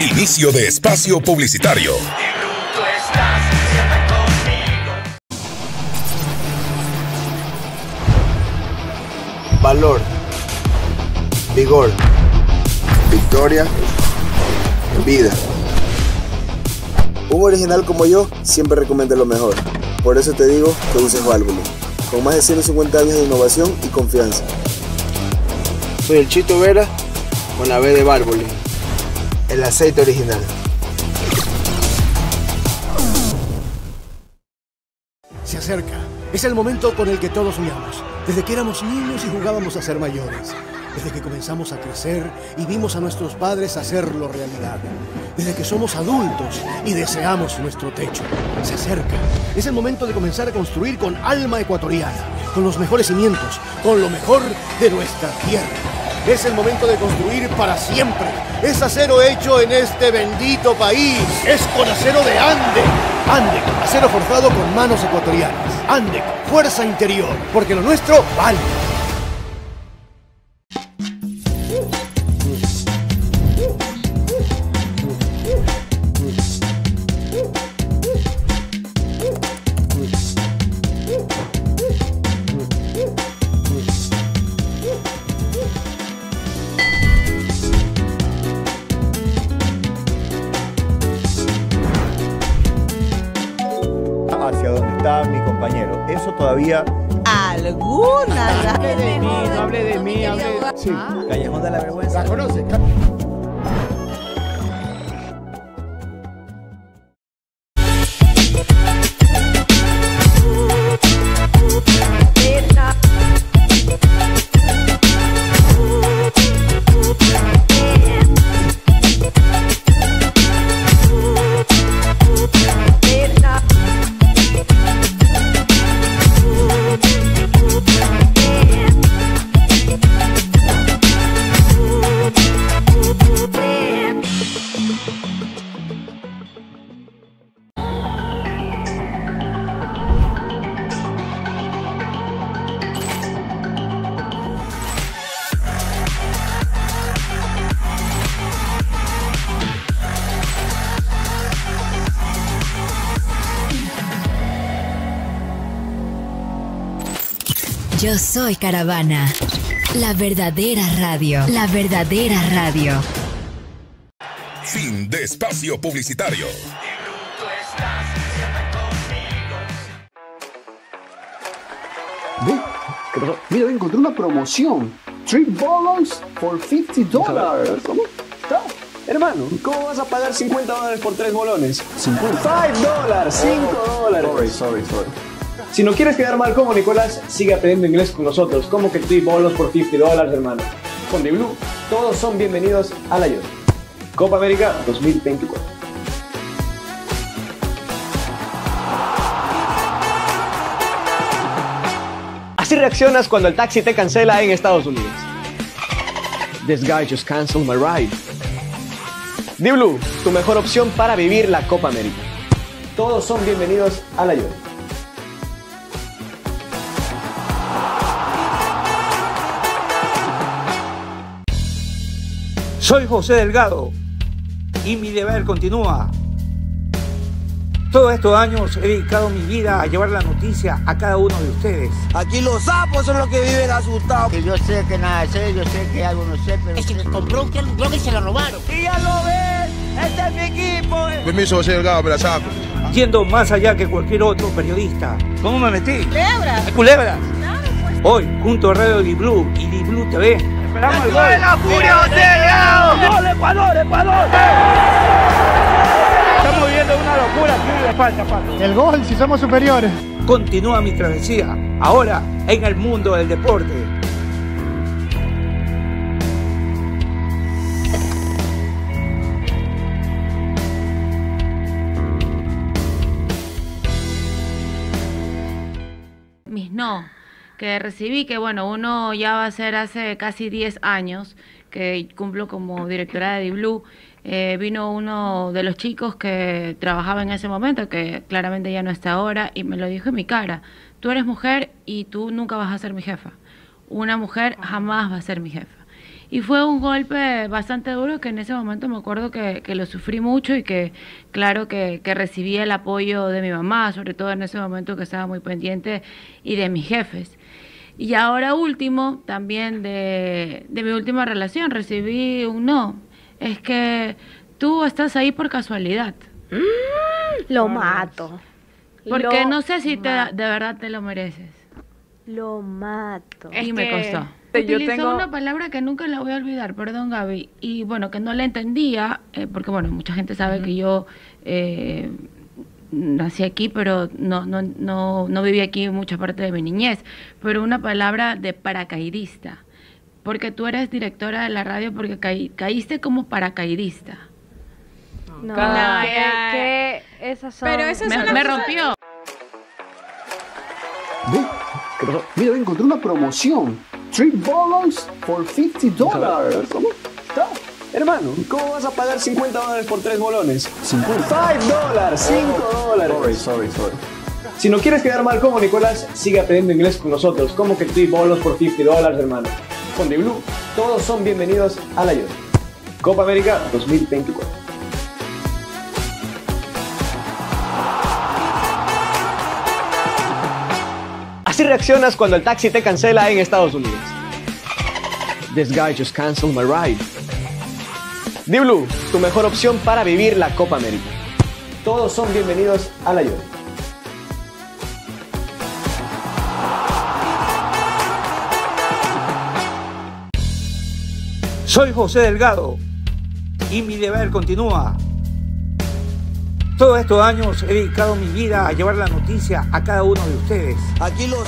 Inicio de espacio publicitario. valor, vigor, victoria, vida. Un original como yo siempre recomienda lo mejor. Por eso te digo que uses Válvula, con más de 150 años de innovación y confianza. Soy el Chito Vera
con la B de Válvula, el aceite original.
Se acerca es el momento con el que todos soñamos, desde que éramos niños y jugábamos a ser mayores, desde que comenzamos a crecer y vimos a nuestros padres hacerlo realidad, desde que somos adultos y deseamos nuestro techo. Se acerca. Es el momento de comenzar a construir con alma ecuatoriana, con los mejores cimientos, con lo mejor de nuestra tierra. Es el momento de construir para siempre. Es acero hecho en este bendito país. Es con acero de Ande Andec, acero forzado con manos ecuatorianas. Andec, fuerza interior, porque lo nuestro vale. Sí. Ah. Callejón de la Vergüenza. La conoces,
Soy Caravana. La verdadera radio. La
verdadera radio.
Fin de espacio publicitario.
¿Ve? ¿Qué pasó? Mira, encontré una promoción. Three bolones por 50
dólares. ¿Cómo? Hermano, ¿cómo vas a pagar 50 dólares por tres bolones? $5. dólares, 5 dólares. Sorry, sorry, sorry. Si no quieres quedar mal como Nicolás, sigue aprendiendo inglés con nosotros, como que estoy y bolos por 50 dólares, hermano. Con Blue, todos son bienvenidos a la ayuda. Copa América 2024. Así reaccionas cuando el taxi te cancela en Estados Unidos. This guy just canceled my ride. Blue tu mejor opción para vivir la Copa América. Todos son bienvenidos a la ayuda.
Soy José Delgado y mi deber continúa. Todos estos años he dedicado mi vida a llevar la noticia a cada uno de ustedes. Aquí los sapos son los que viven asustados. Que yo sé que nada sé, yo sé que algo no sé, pero... Es que les compró un blog y se lo robaron. ¡Y ya lo ves! ¡Este es mi equipo! Eh. Permiso, José Delgado, me la saco. Yendo más allá que cualquier otro periodista. ¿Cómo me metí? Culebras. ¿Culebras? Claro, pues. Hoy, junto a Radio Di y Di TV, Esperamos el gol. de la furia, José ¡Gol, Ecuador, Ecuador! Estamos viviendo una locura aquí. Falta, falta. El gol, si somos superiores. Continúa mi travesía, ahora en el mundo del deporte.
Mis no que recibí, que bueno, uno ya va a ser hace casi 10 años que cumplo como directora de Diblu eh, vino uno de los chicos que trabajaba en ese momento, que claramente ya no está ahora, y me lo dijo en mi cara, tú eres mujer y tú nunca vas a ser mi jefa. Una mujer jamás va a ser mi jefa. Y fue un golpe bastante duro que en ese momento me acuerdo que, lo sufrí mucho y que claro que, que, recibí el apoyo de mi mamá, sobre todo en ese momento que estaba muy pendiente, y de mis jefes. Y ahora último, también de, mi última relación, recibí un no. Es que tú estás ahí por casualidad. Mm, lo mato.
Porque no sé si te, de
verdad te lo mereces. Lo mato. y me costó. Utilizó yo tengo... una palabra que nunca la voy a olvidar, perdón Gaby, y bueno, que no la entendía, eh, porque bueno, mucha gente sabe que yo eh, nací aquí, pero no, no, no, no viví aquí mucha parte de mi niñez, pero una palabra de paracaidista, porque tú eres directora de la radio porque caíste como paracaidista.
No, no que, que esas son... Pero me, rompió.
Mira, encontré una promoción. Three balloons for 50 Hermano, ¿cómo vas a pagar 50 dólares por tres bolones? 5 dólares, 5 dólares. Sorry, sorry, sorry. Si no quieres quedar mal como Nicolás, sigue aprendiendo inglés con nosotros. ¿Cómo que estoy bolos por 50 dólares, hermano. Con The Blue, todos son bienvenidos a la ayuda. Copa América 2024. Así reaccionas cuando el taxi te cancela en Estados Unidos. This guy just canceled my ride. Blue, tu mejor opción para vivir la Copa América. Todos son bienvenidos a la ayuda.
Soy José Delgado y mi deber continúa. Todos estos años he dedicado mi vida a llevar la noticia a cada uno de ustedes. Aquí lo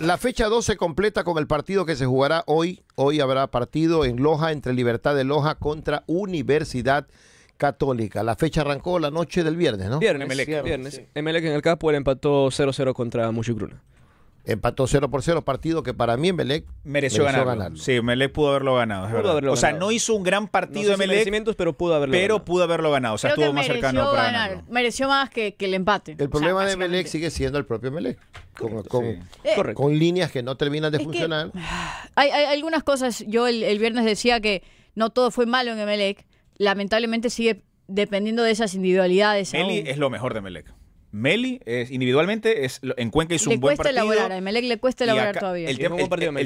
La fecha 2 se completa con el partido que se jugará hoy. Hoy habrá partido en Loja entre Libertad de Loja contra Universidad Católica. La fecha arrancó la noche del viernes, ¿no? Viernes, Emelec. Viernes. Sí. Emelec en el campo el empató 0-0 contra Mushugruna.
Empató 0 por 0, partido que para mí Melec mereció, mereció Sí, Melec pudo haberlo ganado. o sea, no hizo un gran partido de pero pudo haberlo pero ganado. pudo haberlo ganado. O sea, estuvo más
cercano para ganar. Mereció más que, el empate. El problema de
Melec sigue siendo el propio Melec.
Con, eh, líneas que no terminan de funcionar.
Hay, algunas cosas. Yo el, viernes decía que no todo fue malo en Melec. Lamentablemente sigue dependiendo de esas individualidades. Eli es
lo mejor de Melec. Meli individualmente es en Cuenca hizo un buen partido. Le cuesta elaborar,
a le cuesta elaborar todavía. El,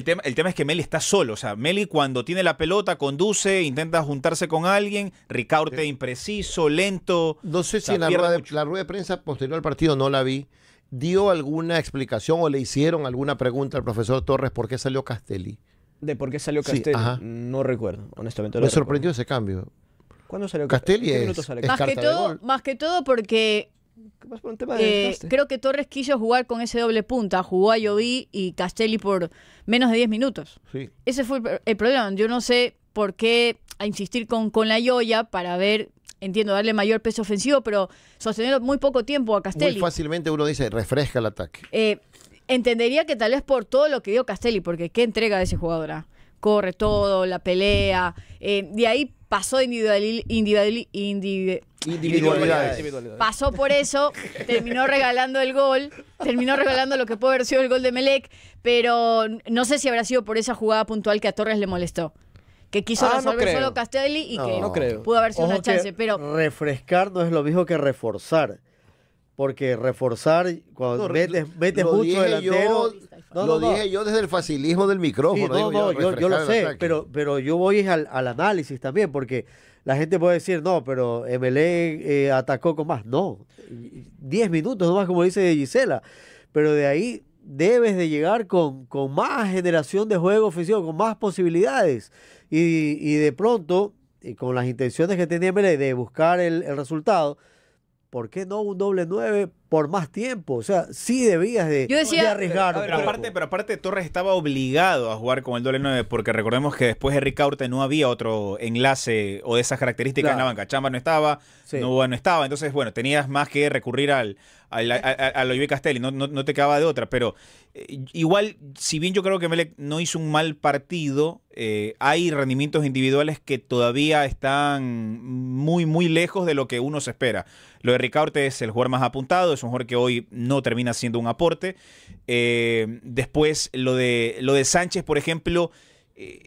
tema, es que Meli está solo, o sea, Meli cuando tiene la pelota conduce, intenta juntarse con alguien, ricaurte impreciso, lento.
No sé si en la rueda,
de, prensa posterior al partido no la vi. ¿Dio alguna explicación o le hicieron alguna pregunta al profesor Torres por qué salió Castelli?
De por qué salió Castelli, no recuerdo, honestamente. Me sorprendió ese cambio. ¿Cuándo salió
Castelli?
más que todo porque eh, creo que Torres quiso jugar con ese doble punta. Jugó a Yovi y Castelli por menos de 10 minutos. Ese fue el, problema. Yo no sé por qué a insistir con, con la Yoya para ver, entiendo, darle mayor peso ofensivo, pero sostenerlo muy poco tiempo a Castelli. Muy
fácilmente uno dice, refresca el ataque.
Eh, entendería que tal vez por todo lo que dio Castelli, porque qué entrega de ese jugador. ¿ah? Corre todo, la pelea. Eh, de ahí pasó de individual, individual, Pasó por eso, terminó regalando el gol, terminó regalando lo que puede haber sido el gol de Melec, pero no sé si habrá sido por esa jugada puntual que a Torres le molestó que quiso ah, resolver solo Castelli y que pudo haber sido una chance.
Pero refrescar no es lo mismo que reforzar porque reforzar cuando metes, metes mucho delantero. lo dije
yo desde el facilismo del micrófono. no, no, yo, lo sé,
pero, pero yo voy al, análisis también, porque la gente puede decir, no, pero MLE eh, atacó con más. No, 10 minutos nomás, como dice Gisela. Pero de ahí debes de llegar con, con más generación de juego ofensivo, con más posibilidades. Y, y de pronto, y con las intenciones que tenía MLE de buscar el, el resultado ¿por qué no un doble nueve por más tiempo? O sea, sí debías de, arriesgar. Pero, aparte,
pero aparte Torres estaba obligado a jugar con el doble nueve porque recordemos que después de Ricaurte no había otro enlace o de esas características en la banca. Chamba no estaba, no estaba. Entonces, bueno, tenías más que recurrir al, a, lo Castelli, no, te quedaba de otra, pero eh, igual, si bien yo creo que Melec no hizo un mal partido, eh, hay rendimientos individuales que todavía están muy, muy lejos de lo que uno se espera. Lo de Ricaurte es el jugador más apuntado, es un jugador que hoy no termina siendo un aporte. Eh, después, lo de, lo de Sánchez, por ejemplo,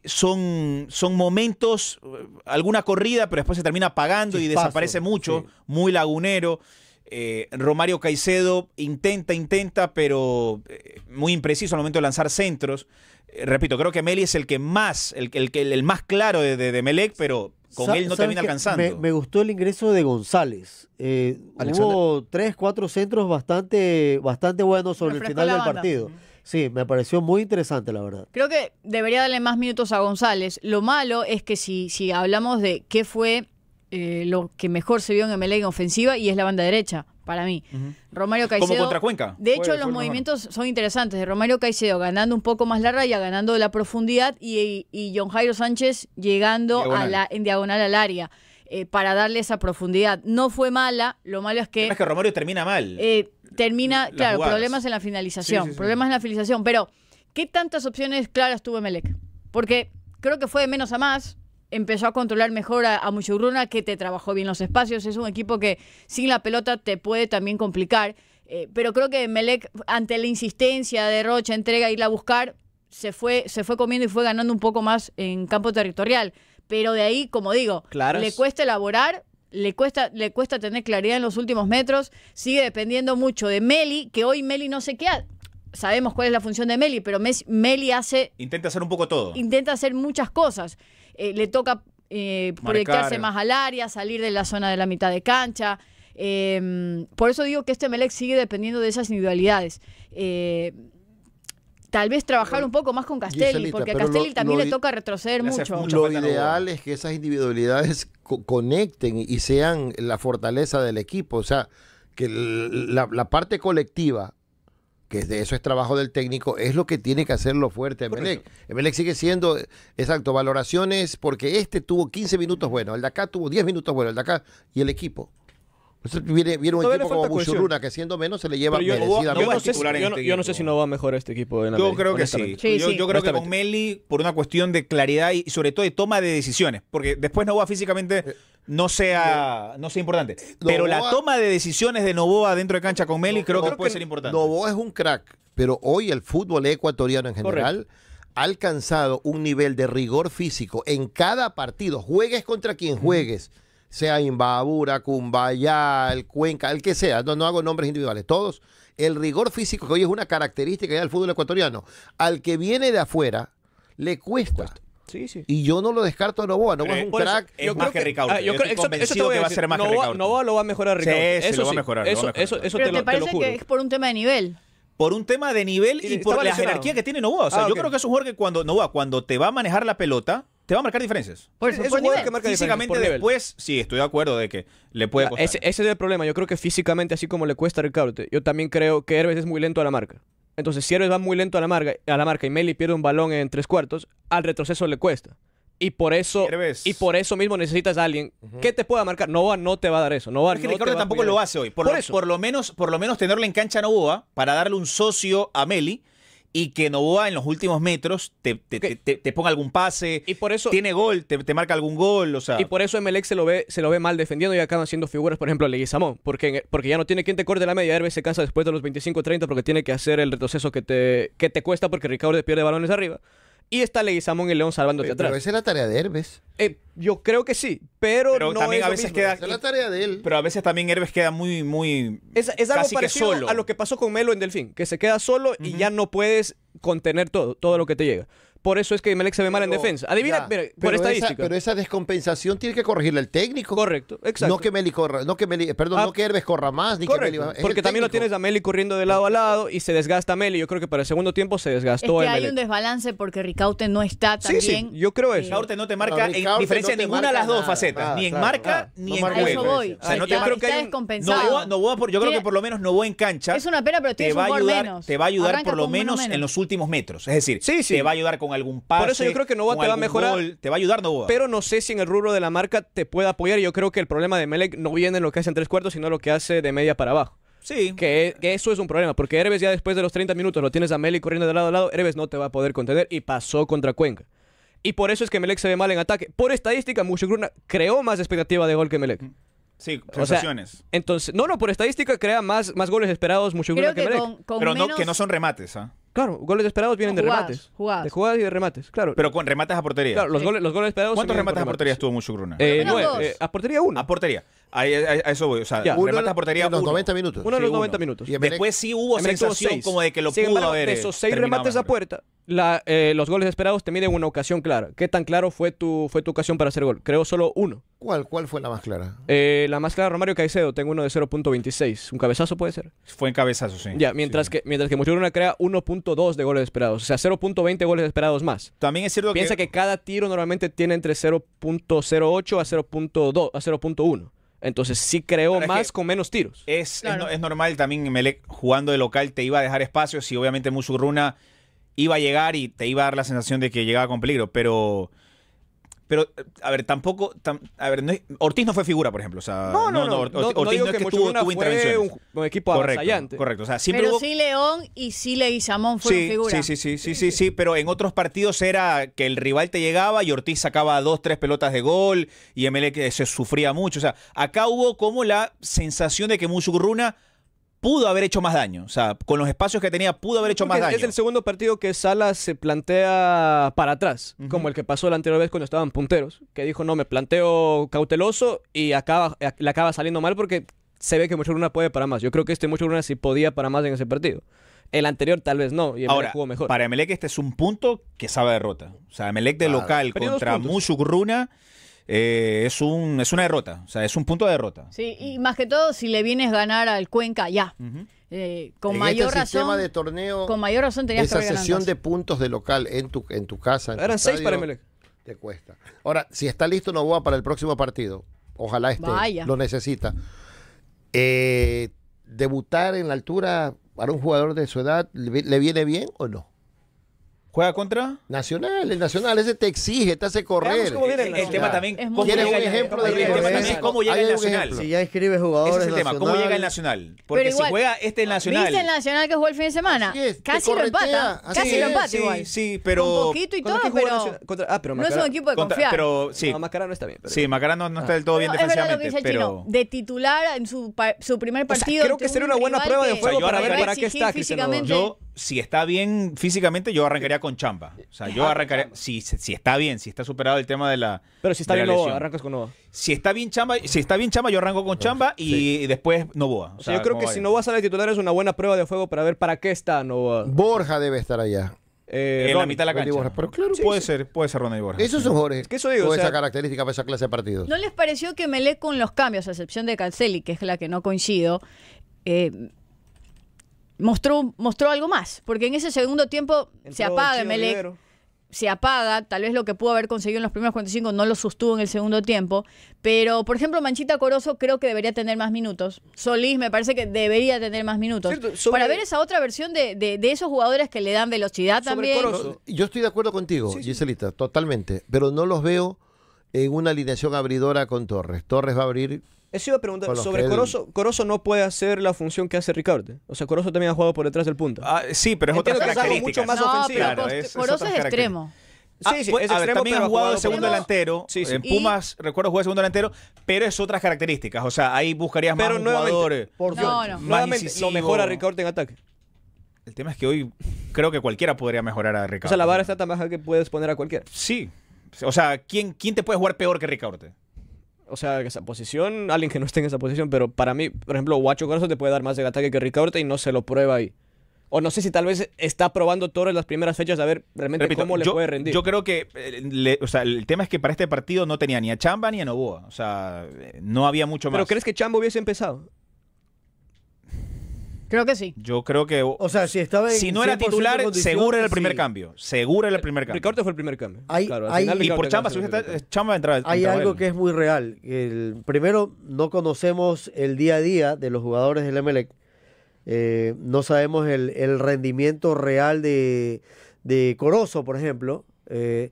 son, son momentos, alguna corrida, pero después se termina apagando y desaparece mucho, muy lagunero. Eh, Romario Caicedo intenta, intenta, pero eh, muy impreciso al momento de lanzar centros. Eh, repito, creo que Meli es el que más, el, el más claro de, de, Melec, pero con él no termina alcanzando.
Me, gustó el ingreso de González. hubo tres, cuatro centros bastante, bastante buenos sobre el final del partido. Sí, me pareció muy interesante, la verdad.
Creo que debería darle más minutos a González. Lo malo es que si, si hablamos de qué fue eh, lo que mejor se vio en Emelec en ofensiva y es la banda derecha, para mí. Romario Caicedo. contra Cuenca. De hecho, los movimientos son interesantes. De Romario Caicedo ganando un poco más la raya, ganando la profundidad y, John Jairo Sánchez llegando A la, en diagonal al área. Eh, para darle esa profundidad. No fue mala, lo malo es que. Es que Romario
termina mal. Eh,
termina, claro, problemas en la finalización. problemas en la finalización. Pero, ¿qué tantas opciones claras tuvo Melec? Porque creo que fue de menos a más empezó a controlar mejor a, mucho que te trabajó bien los espacios. Es un equipo que sin la pelota te puede también complicar. Eh, pero creo que Melec, ante la insistencia de Rocha, entrega, irla a buscar, se fue, se fue comiendo y fue ganando un poco más en campo territorial. Pero de ahí, como digo, le cuesta elaborar, le cuesta, le cuesta tener claridad en los últimos metros, sigue dependiendo mucho de Meli, que hoy Meli no sé qué Sabemos cuál es la función de Meli, pero Meli hace...
Intenta hacer un poco todo.
Intenta hacer muchas cosas. Eh, le toca eh, proyectarse eh. más al área, salir de la zona de la mitad de cancha. Em, por eso digo que este Melec sigue dependiendo de esas individualidades. tal vez trabajar un poco más con Castelli, porque a Castelli también le toca retroceder mucho. Lo ideal
es que esas individualidades conecten y sean la fortaleza del equipo. O sea, que la parte colectiva que eso es trabajo del técnico, es lo que tiene que hacerlo fuerte Emelec. Emelec sigue siendo, exacto, valoraciones, porque este tuvo 15 minutos buenos, el de acá tuvo 10 minutos buenos, el de acá y el equipo. Viene, viene, un equipo como Bushuruna, que siendo menos se le lleva yo, Yo no, sé si, yo, este no, yo no,
sé, si no va mejor este equipo. de la yo creo que sí. Yo, creo que con Meli, por una cuestión de claridad y sobre todo de toma de decisiones, porque después no va físicamente... Eh, no sea, no sea importante. Pero la toma de decisiones de Novoa dentro de cancha con Meli creo, que puede ser importante. Novoa es un crack, pero
hoy el fútbol ecuatoriano en general ha alcanzado un nivel de rigor físico en cada partido. Juegues contra quien juegues. Sea Imbabura, Cumbaya, el Cuenca, el que sea, no, hago nombres individuales, todos. El rigor físico que hoy es una característica del fútbol ecuatoriano, al que viene de afuera le cuesta. Sí, sí. Y yo no
lo descarto a Novoa. Novoa es un crack. Es yo más creo que Ricardo ah, Yo, creo, eso, te que va a ser más que Novoa lo va a mejorar Ricardo eso sí, va a mejorar. Eso, eso, eso te, parece que es por un tema de nivel? Por un tema de
nivel y, por la jerarquía que tiene Novoa. O sea, ah, yo creo que es un jugador que cuando Novoa, cuando te va a manejar la pelota, te va a marcar diferencias. Por eso, es un jugador que marca físicamente después, sí, estoy de acuerdo de que
le puede ah, costar. Ese, es el problema. Yo creo que físicamente, así como le cuesta a Ricardo, yo también creo que Herbes es muy lento a la marca. Entonces si va muy lento a la marca, a la marca y Meli pierde un balón en tres cuartos, al retroceso le cuesta. Y por eso y por eso mismo necesitas a alguien que te pueda marcar. Novoa no te va a dar eso. es que Ricardo tampoco lo hace hoy. Por, lo, por lo menos por lo menos tenerle en cancha a Novoa para darle un socio a
Meli y que Novoa en los últimos metros te, ponga algún pase, y por eso, tiene gol, te, marca algún gol, o sea. Y
por eso MLX e se lo ve, se lo ve mal defendiendo y acaban haciendo figuras, por ejemplo, a Leguizamón, porque, porque ya no tiene quien te corte la media, Herbe se cansa después de los 25-30 porque tiene que hacer el retroceso que te, que te cuesta porque Ricardo pierde balones arriba y está Leguizamón y León salvando atrás. Pero esa es la tarea de Herbes. Eh, yo creo que sí, pero, no también es a veces la
tarea de él.
Pero a veces también Herbes queda muy, muy. Es, algo parecido a lo que pasó con Melo en Delfín, que se queda solo y ya no puedes contener todo, todo lo que te llega. Por eso es que Melec se ve mal en defensa. Adivina, por pero estadística. Esa, pero
esa descompensación tiene que corregirle el técnico. Correcto, exacto. No que Meli corra, no que Meli,
perdón, no ah, que Herbes corra más, ni Porque también lo tienes a Meli corriendo de lado a lado y se desgasta Meli. Yo creo que para el segundo tiempo se desgastó es que hay un
desbalance porque Ricaute no está tan bien. Sí,
yo creo eso. Ricaute no te
marca en
diferencia ninguna de las dos facetas, ni en marca ni en juego. voy. O sea, no te yo creo que por lo menos no voy en cancha. Es una pena,
pero te va a ayudar, te va a ayudar por lo menos en
los últimos metros, es decir, te va a ayudar con algún pase. Por eso yo creo que Nova te va a mejorar. te va a ayudar Nova.
Pero no sé si en el rubro de la marca te puede apoyar. Yo creo que el problema de Melec no viene en lo que hace en tres cuartos, sino lo que hace de media para abajo. Sí. Que, eso es un problema, porque Herbes ya después de los 30 minutos lo tienes a Melec corriendo de lado a lado, Herbes no te va a poder contener y pasó contra Cuenca. Y por eso es que Melec se ve mal en ataque. Por estadística, Muchugruna creó más expectativa de gol que Melec. Sí, sensaciones. entonces, no, no, por estadística crea más, más goles esperados Muchugruna que, que, Melec. Pero no, que no son remates, ¿ah? Claro, goles esperados vienen de remates. De jugadas y de remates, claro. Pero con remates a portería. Claro, los, goles, los goles
esperados. ¿Cuántos remates a portería tuvo mucho Gruna? a portería uno. A portería. A, eso voy. O sea, remates a portería en los 90 minutos. Uno de los 90 minutos. Y Después sí hubo sensación como de que lo pudo haber.
Eh, esos seis remates a puerta, eh, los goles esperados te miden una ocasión clara. ¿Qué tan claro fue tu, fue tu ocasión para hacer gol? Creo solo uno.
¿Cuál, cuál fue la más
clara? Eh, la más clara, Romario Caicedo. Tengo uno de 0.26. ¿Un cabezazo puede ser? Fue en cabezazo, sí. Ya, mientras que, mientras que Muchuruna crea 1. 2 de goles esperados, o sea, 0.20 goles esperados más. También es cierto Piensa que... cada tiro normalmente tiene entre 0.08 a 0.2 a 0.1. Entonces sí creó más con
menos tiros. Es, es, normal también Melec jugando de local te iba a dejar espacios y obviamente Musurruna iba a llegar y te iba a dar la sensación de que llegaba con peligro, pero pero, eh, a ver, tampoco. a ver, Ortiz no fue figura, por ejemplo. O sea, no, no, no. Ortiz, no, Ortiz es que, tuvo, tuvo intervención. Un, equipo correcto, avasallante. Correcto. O sea, pero
sí León y sí Leguizamón fueron sí, figura. Sí,
sí, sí, sí, sí, sí. Pero en otros partidos era que el rival te llegaba y Ortiz sacaba dos, tres pelotas de gol y que se sufría mucho. O sea, acá hubo como la sensación de que Musugruna pudo haber hecho más daño. O sea, con los espacios que tenía, pudo haber hecho más daño. Es el
segundo partido que Salas se plantea para atrás, como el que pasó la anterior vez cuando estaban punteros, que dijo, no, me planteo cauteloso y acaba, eh, le acaba saliendo mal porque se ve que Mucho Runa puede para más. Yo creo que este Mucho Runa sí podía para más en ese partido. El anterior tal vez no, y Ahora, jugó mejor. Para
Emelec este es un punto que sabe derrota. O sea, Melec de local contra Mucho Runa. Eh, es, un, es una derrota, o sea, es un punto de derrota.
Sí, y más que todo, si le vienes a ganar al Cuenca ya. Eh, con mayor este razón. de Con mayor razón tenías esa Esa sesión de
puntos de local en tu, en tu casa. Eran para Te cuesta. Ahora, si está listo Novoa para el próximo partido, ojalá este Lo necesita. Eh, debutar en la altura para un jugador de su edad, le viene bien o no? ¿Juega contra? Nacional, el Nacional, ese te exige, te hace correr. el, tema también. Es ¿Cómo un ejemplo de cómo llega el Nacional? Si
ya escribes jugadores. Ese es el tema, cómo llega el Nacional. Porque si juega este Nacional. ¿Viste
el Nacional que jugó el fin de semana? casi lo empata. Casi lo empata sí, Sí, pero. Con poquito y todo, pero.
ah, pero no es un equipo de confiar. Pero No, está bien. Pero, sí, Macarano no está del todo ah. bien defensivamente. pero
De titular en su primer partido. Creo que sería una buena prueba de fuego para ver para qué está físicamente
si está bien físicamente, yo arrancaría con chamba. O sea, yo ah, arrancaría. Si, está bien, si está superado el tema de la. Pero si está bien Novoa, arrancas con Novoa. Si está bien chamba, si está bien chamba, yo arranco con chamba y, después Novoa. O sea, yo creo que si
Novoa sale titular es una buena prueba de fuego para ver para qué está Novoa. Borja debe estar allá. Eh, en la mitad de la cancha. Pero
claro, puede ser, puede ser Ronald Borja. Eso Es
que
esa característica para esa clase de partidos. ¿No
les pareció que Melé con los cambios, a excepción de Canceli, que es la que no coincido, eh, mostró, mostró algo más, porque en ese segundo tiempo se apaga se apaga, tal vez lo que pudo haber conseguido en los primeros 45 no lo sustuvo en el segundo tiempo, pero por ejemplo Manchita Corozo creo que debería tener más minutos, Solís me parece que debería tener más minutos, para ver esa otra versión de, de, esos jugadores que le dan velocidad también.
Yo estoy de acuerdo contigo, Giselita, totalmente, pero no los veo
en una alineación abridora con Torres. Torres va a abrir.
Eso iba a preguntar sobre Coroso,
Corozo. no puede hacer la función que hace Ricardo. O sea, Corozo también ha jugado por detrás del punto. Ah, sí, pero es otra característica. mucho más ofensivo. Claro,
es, Corozo es, extremo.
sí, sí, ah, pues, es extremo, también ha jugado de segundo
delantero. Sí, En Pumas, recuerdo, jugó de segundo delantero, pero es otras características. O sea, ahí buscarías más jugadores. Eh, por no, no. Nuevamente, lo mejor a Ricardo en ataque. El tema es que hoy
creo que cualquiera podría mejorar a Ricardo. O sea, la vara está tan baja que puedes poner a cualquiera. Sí, o sea, ¿quién, te puede jugar peor que Orte? O sea, esa posición, alguien que no esté en esa posición, pero para mí, por ejemplo, Guacho Corazón te puede dar más de ataque que Orte y no se lo prueba ahí. O no sé si tal vez está probando Torres las primeras fechas a ver realmente cómo le puede rendir. Yo creo que
eh, o sea, el tema es que para este partido no tenía ni a Chamba ni a Novoa. O sea, no había mucho más. ¿Pero crees
que Chamba hubiese empezado?
Creo que sí.
Yo creo que. O
sea, si estaba Si no era titular, seguro era el primer cambio.
Seguro era el primer cambio. Ricardo fue el primer cambio. claro, y por chamba, si
chamba entraba. Hay algo que es muy real. primero, no conocemos el día a día de los jugadores del Emelec. Eh, no sabemos el, rendimiento real de, Corozo, por ejemplo. Eh,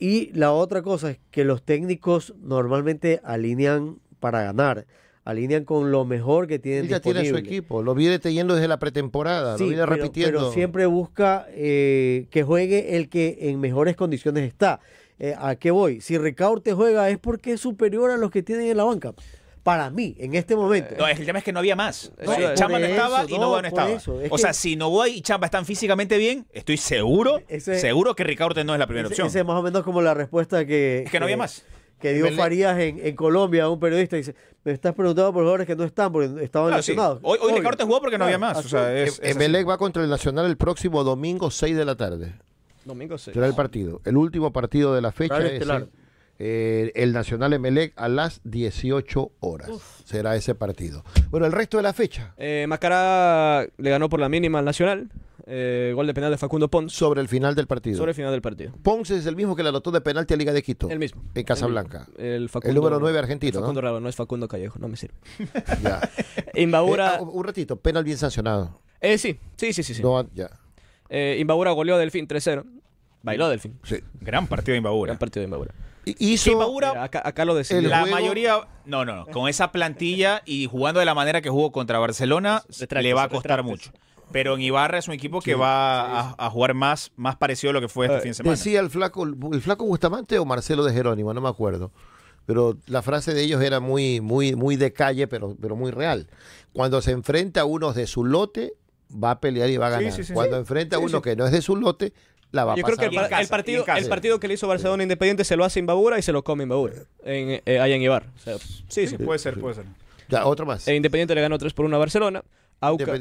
y la otra cosa es que los técnicos normalmente alinean para ganar alinean con lo mejor que tienen Ella tiene su equipo, lo viene teniendo desde la pretemporada, lo viene repitiendo. siempre busca eh, que juegue el que en mejores condiciones está. Eh, ¿A qué voy? Si Ricaurte juega es porque es superior a los que tienen en la banca. Para mí, en este momento. No,
el tema es que no había más. Chamba no estaba y no estaba. o sea, si voy y Chamba están físicamente bien, estoy seguro, seguro que Ricardo no es la primera opción. Ese es
más o menos como la respuesta que. Es que no había más que dio Farías en, Colombia a un periodista y dice, me estás preguntando por jugadores que no están porque estaban en lesionados. Hoy, hoy
Ricardo jugó porque no había más. Emelec
va contra el Nacional el próximo
domingo 6 de la tarde.
Domingo 6. Será el
partido. El último partido de la fecha es el eh, Nacional Emelec a las 18 horas. Será ese partido. Bueno, el resto de la fecha.
Eh, le ganó por la mínima al Nacional. Eh, gol de penal de Facundo Pons. Sobre el final del partido. Sobre el final del partido. Pons es el mismo que la anotó de penalti a Liga de Quito. El mismo. En Casablanca. El, el, número 9 argentino. Facundo ¿no? no es Facundo Callejo, no me sirve. ya. Eh, ah, un ratito, penal bien sancionado. Eh, sí, sí, sí, sí. sí. No, ya. Eh, goleó a Delfín 3-0. Bailó a Delfín. Gran partido de Imbabura. Gran partido de Imbabura. acá, lo decía. La mayoría, no, no, con esa
plantilla y jugando de la manera que jugó contra Barcelona, le va a costar mucho. Pero en Ibarra es un equipo que va A, jugar más, más parecido a lo que fue este eh, fin de semana.
el flaco, el flaco Bustamante o Marcelo de Jerónimo, no me acuerdo. Pero la frase de ellos era muy, muy, muy de calle, pero, pero muy real. Cuando se enfrenta a unos de su lote, va a pelear y va a ganar. Cuando enfrenta a uno que no es de su lote, la va Yo creo que el, partido, el
partido que le hizo Barcelona Independiente se lo hace Imbabura y se lo come En, Babura. Eh, allá en Ibarra. sí, sí, Puede ser, puede ser. otro más. El Independiente le ganó 3 por 1 a Barcelona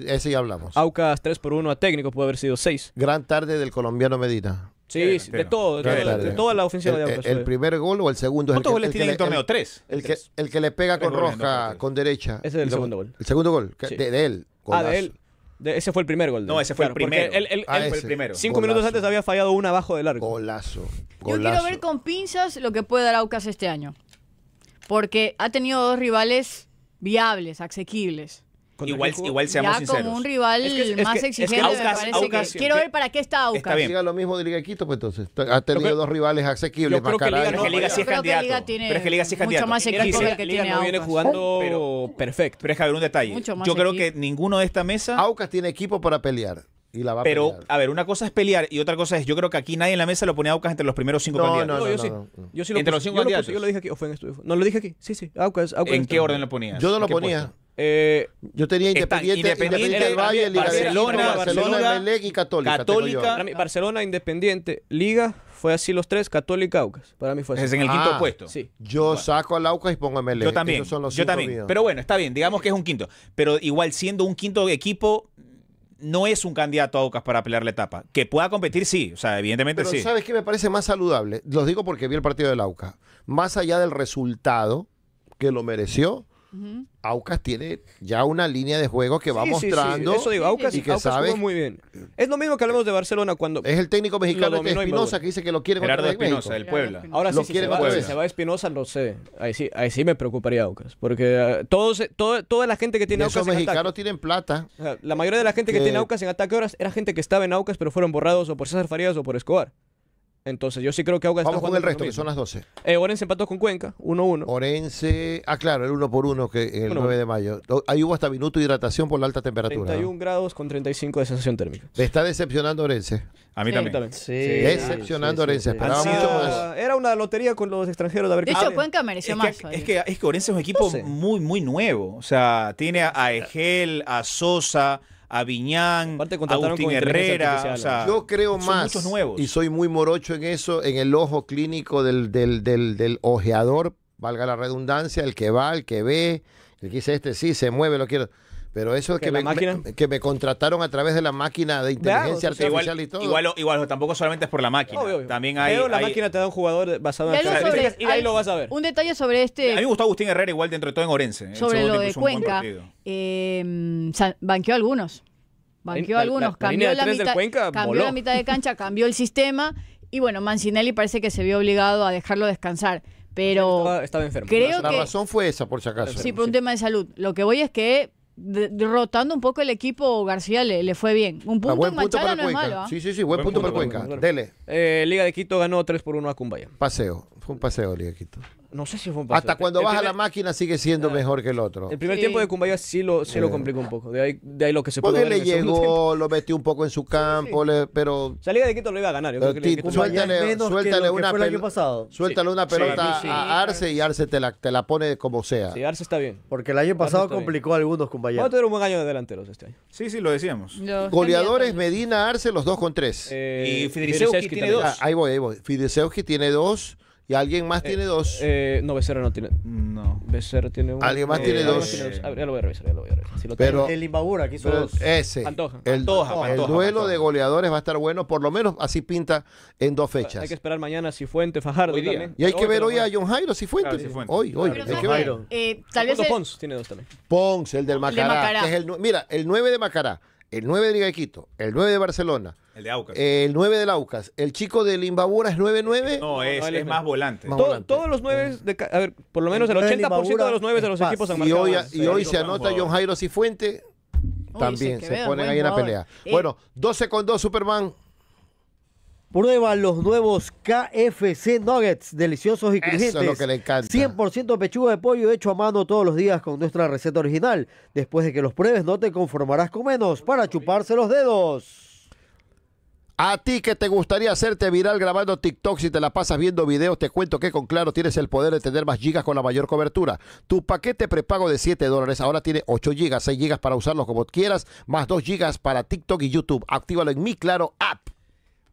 ese ya eh, hablamos. Aucas 3 por 1 a técnico puede haber sido 6. Gran tarde del colombiano Medina. Sí, de todo, de, toda la ofensiva el, de Aucas. El, eh. primer gol
o el segundo ¿Cuántos goles tiene el torneo? ¿Tres? El, que, le pega con roja, con derecha. Ese es el segundo gol. El segundo
gol, de, él. Ah, de él. ese fue el primer gol. No, ese fue el primero. Él, ah, fue el primero. Cinco minutos antes había fallado una abajo del largo Golazo, golazo. Yo quiero ver
con pinzas lo que puede dar Aucas este año. Porque ha tenido dos rivales viables, asequibles.
Igual, igual
seamos sinceros. como un rival más exigente, Quiero ver
para qué está Aucas. Está bien.
lo mismo de Liga Quito, pues entonces. Ha tenido dos rivales asequibles. Yo creo que Liga, que Liga sí es candidato. pero es que Liga sí es mucho más equipo que Liga tiene no viene jugando
pero, perfecto. Pero es que haber un detalle. Yo creo que ninguno de esta mesa... Aucas tiene equipo para pelear. pero, a, ver, una cosa es pelear y otra cosa es, yo creo que aquí nadie en la mesa lo pone a Aucas entre los primeros cinco candidatos. No, no, yo Yo sí lo entre los cinco candidatos. yo
lo dije aquí, o fue en estudio. No, lo dije aquí. Sí, sí, Aucas. ¿En qué orden lo ponías? Yo no lo ponía. Eh, yo tenía Independiente, Independiente, Independiente Valle, Liga Barcelona, y Católica. Barcelona, Independiente, Liga, fue así los tres, Católica, Aucas. Para mí fue así. Es en el quinto
ah, puesto. Yo
saco al Aucas y pongo a Melec.
Yo también. Pero
bueno, está bien, digamos que es un
quinto. Pero igual siendo un quinto equipo, no es un candidato a Aucas para pelear la etapa. Que pueda competir, sí, o sea, evidentemente Pero, sí. ¿Sabes
qué me parece más saludable? Los digo porque vi el partido del Aucas. Más allá del resultado que lo mereció, Aucas tiene ya una línea de juego que va mostrando. y que sabe,
Es lo mismo que hablamos de Barcelona cuando. Es el técnico mexicano este, Espinosa que dice que lo quiere Gerardo Espinosa, del Ahora sí, si, se va, Espinosa, no sé. Ahí sí, me preocuparía Aucas. Porque eh, todos, toda la gente que tiene Aucas. tienen plata. la mayoría de la gente que, tiene Aucas en ataque horas era gente que estaba en Aucas, pero fueron borrados o por César Farías o por Escobar. Entonces, yo sí creo que Aucas Vamos con el resto, que son las 12. Eh,
Orense empató con Cuenca, 1-1. Orense, ah, claro, el 1 por 1 que el 9 de mayo. Ahí hubo hasta minuto de hidratación por la alta temperatura. 31
grados con 35 de sensación
térmica. ¿Le está decepcionando Orense? A mí también. Sí, decepcionando Orense. Esperaba mucho
Era una lotería con los extranjeros de haber
De hecho, Cuenca mereció más.
es, que, es Orense es un equipo muy, muy nuevo. O sea, tiene a Egel, a Sosa. Aviñán, Aparte, Agustín Herrera. O yo
creo más. Y soy muy morocho en eso, en el ojo clínico del, del, del, del ojeador, valga la redundancia, el que va, el que ve, el que dice este sí, se mueve, lo quiero. Pero eso es que, me, que me contrataron a través de la máquina de inteligencia artificial y todo.
Igual, igual, tampoco solamente es por la máquina. También hay. Pero la máquina
te da un jugador basado
en. y ahí lo vas a ver.
Un detalle sobre este. A mí me gustó
Agustín Herrera, igual dentro de todo en Orense. ¿eh? Sobre lo de Cuenca.
Eh, banqueó algunos. Banqueó algunos. cambió, la, mitad, cambió la mitad de cancha, cambió el sistema. Y bueno, Mancinelli parece que se vio obligado a dejarlo descansar pero
estaba, enfermo. Creo la, razón fue esa, por si acaso. Sí, por
un tema de salud. Lo que voy es que derrotando un poco el equipo García le, le fue bien. Un punto, en para no Cuenca. Es malo, ¿ah?
Sí,
sí, sí, buen, punto, para Cuenca. Dele. Eh, Liga de Quito ganó 3 por 1 a Cumbaya. Paseo
un paseo, Ligaquito.
No sé si fue un paseo. Hasta cuando baja la
máquina sigue siendo ah. mejor que el otro. El primer tiempo
de Cumbaya sí lo, sí lo eh. complicó un poco. De ahí, de ahí lo que se puede Porque le llegó,
lo metió un poco en su campo, pero.
Salida de Quito lo iba a ganar. Yo creo que suéltale, suéltale una pelota. Suéltale una pelota a
Arce y Arce te la, te la pone como sea. Sí,
Arce está bien. Porque
el año pasado complicó a algunos Cumbaya. Vamos a
tener un buen año de
delanteros este año. Sí, sí, lo decíamos.
Goleadores
Medina, Arce, los dos con tres. Eh, y Fidelisewski tiene dos. Ah, ahí voy, ahí voy. Fidelisewski tiene dos. Y alguien más tiene
eh, dos. Eh, no, Becerra no tiene. No. Becerra tiene uno. Alguien más eh, ah, tiene dos. ya lo voy a revisar, ya lo voy a revisar. pero, el Imbabura, aquí son dos. Ese. El, Pantoja, el duelo de goleadores va a estar
bueno, por lo menos así pinta en dos fechas. Hay que
esperar mañana si Fuente, Fajardo. Hoy Y hay que ver hoy a John Jairo si Fuente. Hoy, hoy. Pero hay
eh, Pons
tiene dos también.
Pons, el del Macará. mira, el 9 de Macará, el 9 de Liga el 9 de Barcelona el de Aucas. el 9 del Aucas. El chico del Imbabura es 9-9. No, es, es, más volante. Todos
los 9, a ver, por lo menos el, 80% de los 9 de los equipos han marcado. Y hoy, y hoy se anota John Jairo Cifuente.
También se, ponen ahí en la pelea. Eh, bueno,
12 con 2 Superman. Prueba los nuevos KFC Nuggets, deliciosos y crujientes. Eso es lo que le encanta. 100% pechuga de pollo hecho a mano todos los días con nuestra receta original. Después de que los pruebes, no te conformarás con menos para chuparse los dedos.
A ti que te gustaría hacerte viral grabando TikTok si te la pasas viendo videos, te cuento que con Claro tienes el poder de tener más gigas con la mayor cobertura. Tu paquete prepago de 7 dólares ahora tiene 8 gigas, 6 gigas para usarlos como quieras, más 2 gigas para TikTok y YouTube. Actívalo en mi Claro app.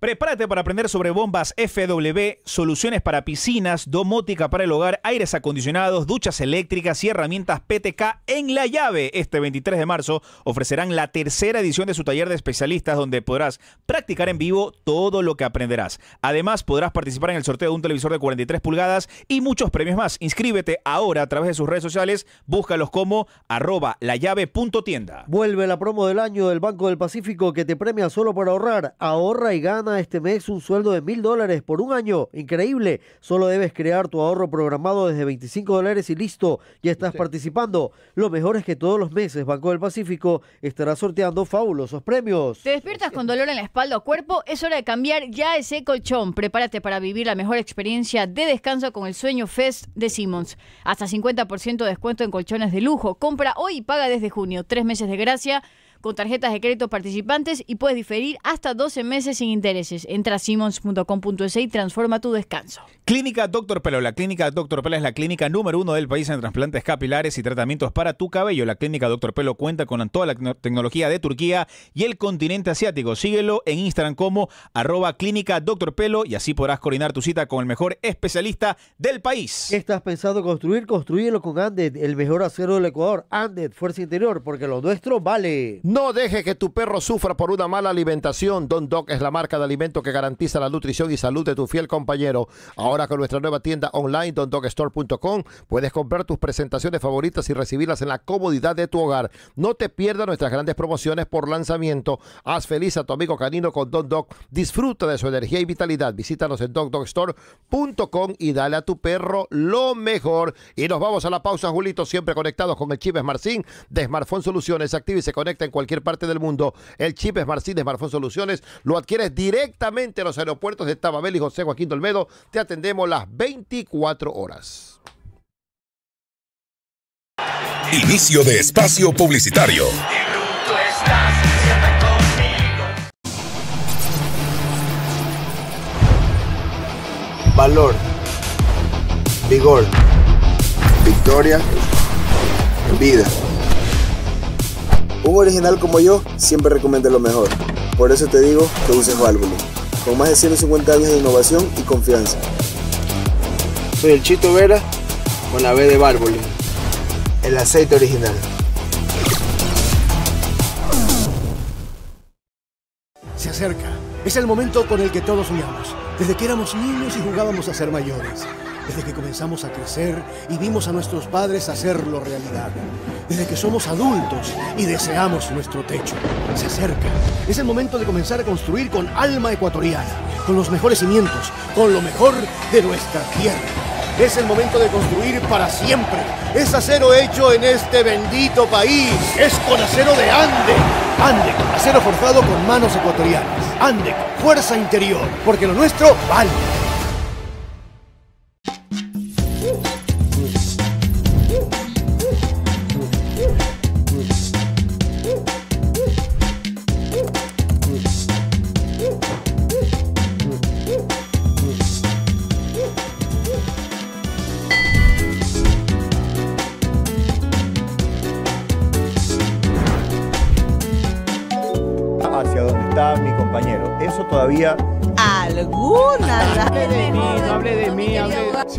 Prepárate para aprender sobre bombas FW, soluciones para piscinas, domótica para el hogar, aires acondicionados, duchas eléctricas y herramientas PTK en la llave. Este 23 de marzo ofrecerán la tercera edición de su taller de especialistas donde podrás practicar en vivo todo lo que aprenderás. Además, podrás participar en el sorteo de un televisor de 43 pulgadas y muchos premios más. Inscríbete ahora a través de sus redes sociales, búscalos como arroba llave.tienda.
Vuelve la promo del año del Banco del Pacífico que te premia solo por ahorrar. Ahorra y gana este mes un sueldo de mil dólares por un año. Increíble. Solo debes crear tu ahorro programado desde 25 dólares y listo. Ya estás participando. Lo mejor es que todos los meses Banco del Pacífico estará sorteando fabulosos premios.
Te despiertas con dolor en la espalda o cuerpo. Es hora de cambiar ya ese colchón. Prepárate para vivir la mejor experiencia de descanso con el Sueño Fest de Simmons. Hasta 50% de descuento en colchones de lujo. Compra hoy y paga desde junio. Tres meses de gracia con tarjetas de crédito participantes y puedes diferir hasta 12 meses sin intereses. Entra a simons.com.es y transforma tu descanso.
Clínica Doctor Pelo. La clínica Doctor Pelo es la clínica número uno del país en trasplantes capilares y tratamientos para tu cabello. La clínica Doctor Pelo cuenta con toda la tecnología de Turquía y el continente asiático. Síguelo en Instagram como arroba clínica Doctor Pelo y así podrás coordinar tu cita con el mejor especialista del
país. estás pensando construir? Construyelo con Andet, el mejor acero del Ecuador. Andet, Fuerza Interior, porque lo nuestro vale. No deje que tu perro sufra por una mala alimentación. Don Dog es
la marca de alimento que garantiza la nutrición y salud de tu fiel compañero. Ahora con nuestra nueva tienda online, dondogstore.com, puedes comprar tus presentaciones favoritas y recibirlas en la comodidad de tu hogar. No te pierdas nuestras grandes promociones por lanzamiento. Haz feliz a tu amigo canino con Don Dog. Disfruta de su energía y vitalidad. Visítanos en dondogstore.com y dale a tu perro lo mejor. Y nos vamos a la pausa, Julito, siempre conectados con el Chives Marcín de Smartphone Soluciones. Activa y se conecta en cualquier cualquier parte del mundo. El chip es Marcines Smartphone Soluciones lo adquieres directamente en los aeropuertos de Tababel y José Joaquín Dolmedo. Te atendemos las 24 horas. Inicio de espacio
publicitario.
Valor, vigor, victoria, vida un original como yo siempre recomienda lo mejor. Por eso te digo que uses Valvoline, con más de 150 años de innovación y confianza. Soy el
Chito Vera con la B de Valvoline, el aceite original.
Se acerca. Es el momento con el que todos soñamos, desde que éramos niños y jugábamos a ser mayores desde que comenzamos a crecer y vimos a nuestros padres hacerlo realidad, desde que somos adultos y deseamos nuestro techo. Se acerca. Es el momento de comenzar a construir con alma ecuatoriana, con los mejores cimientos, con lo mejor de nuestra tierra. Es el momento de construir para siempre. Es acero hecho en este bendito país. Es con acero de Ande. Ande, acero forzado con manos ecuatorianas. Ande, fuerza interior, porque lo nuestro vale.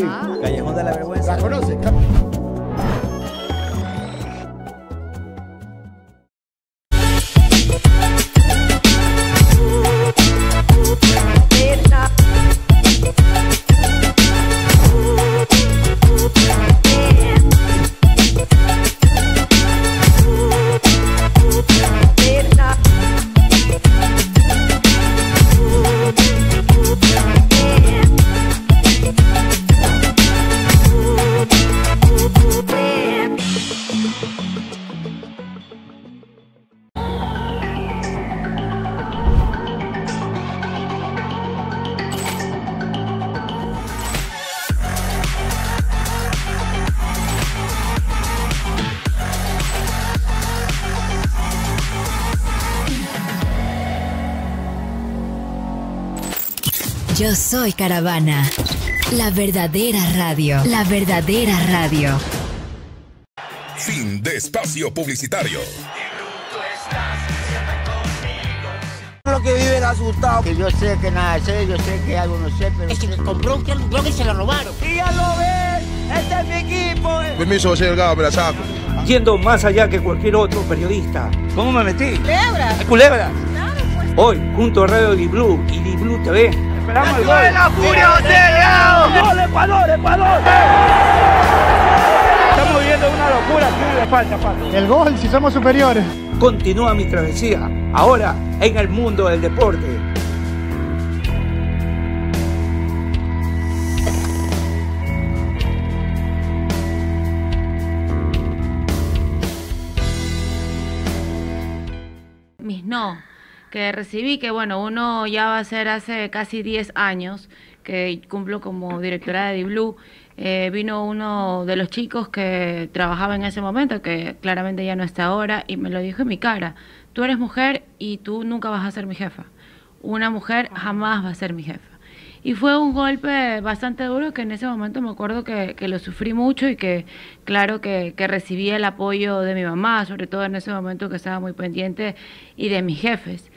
啊。Soy Caravana. La verdadera radio. La verdadera radio.
Fin de espacio publicitario.
Lo que viven asustados. Que yo sé que nada sé, yo sé que algo no sé, pero. Es que compró un blog y se lo robaron. ¡Y ya lo ves! ¡Este es mi equipo! Eh. Permiso, señor Gabo, me la saco. Yendo más allá que cualquier otro periodista. ¿Cómo me metí? Culebras. Culebra. Pues. Hoy, junto a Radio Di y Di TV Esperamos el gol. la furia, este ¡Gol, Ecuador, Ecuador! Estamos viviendo una locura, le falta, falta. El
gol, si somos
superiores. Continúa mi travesía, ahora en el mundo del deporte.
que recibí, que bueno, uno ya va a ser hace casi 10 años que cumplo como directora de Diblu, eh, vino uno de los chicos que trabajaba en ese momento, que claramente ya no está ahora, y me lo dijo en mi cara, tú eres mujer y tú nunca vas a ser mi jefa. Una mujer jamás va a ser mi jefa. Y fue un golpe bastante duro que en ese momento me acuerdo que, lo sufrí mucho y que claro que, que, recibí el apoyo de mi mamá, sobre todo en ese momento que estaba muy pendiente, y de mis jefes.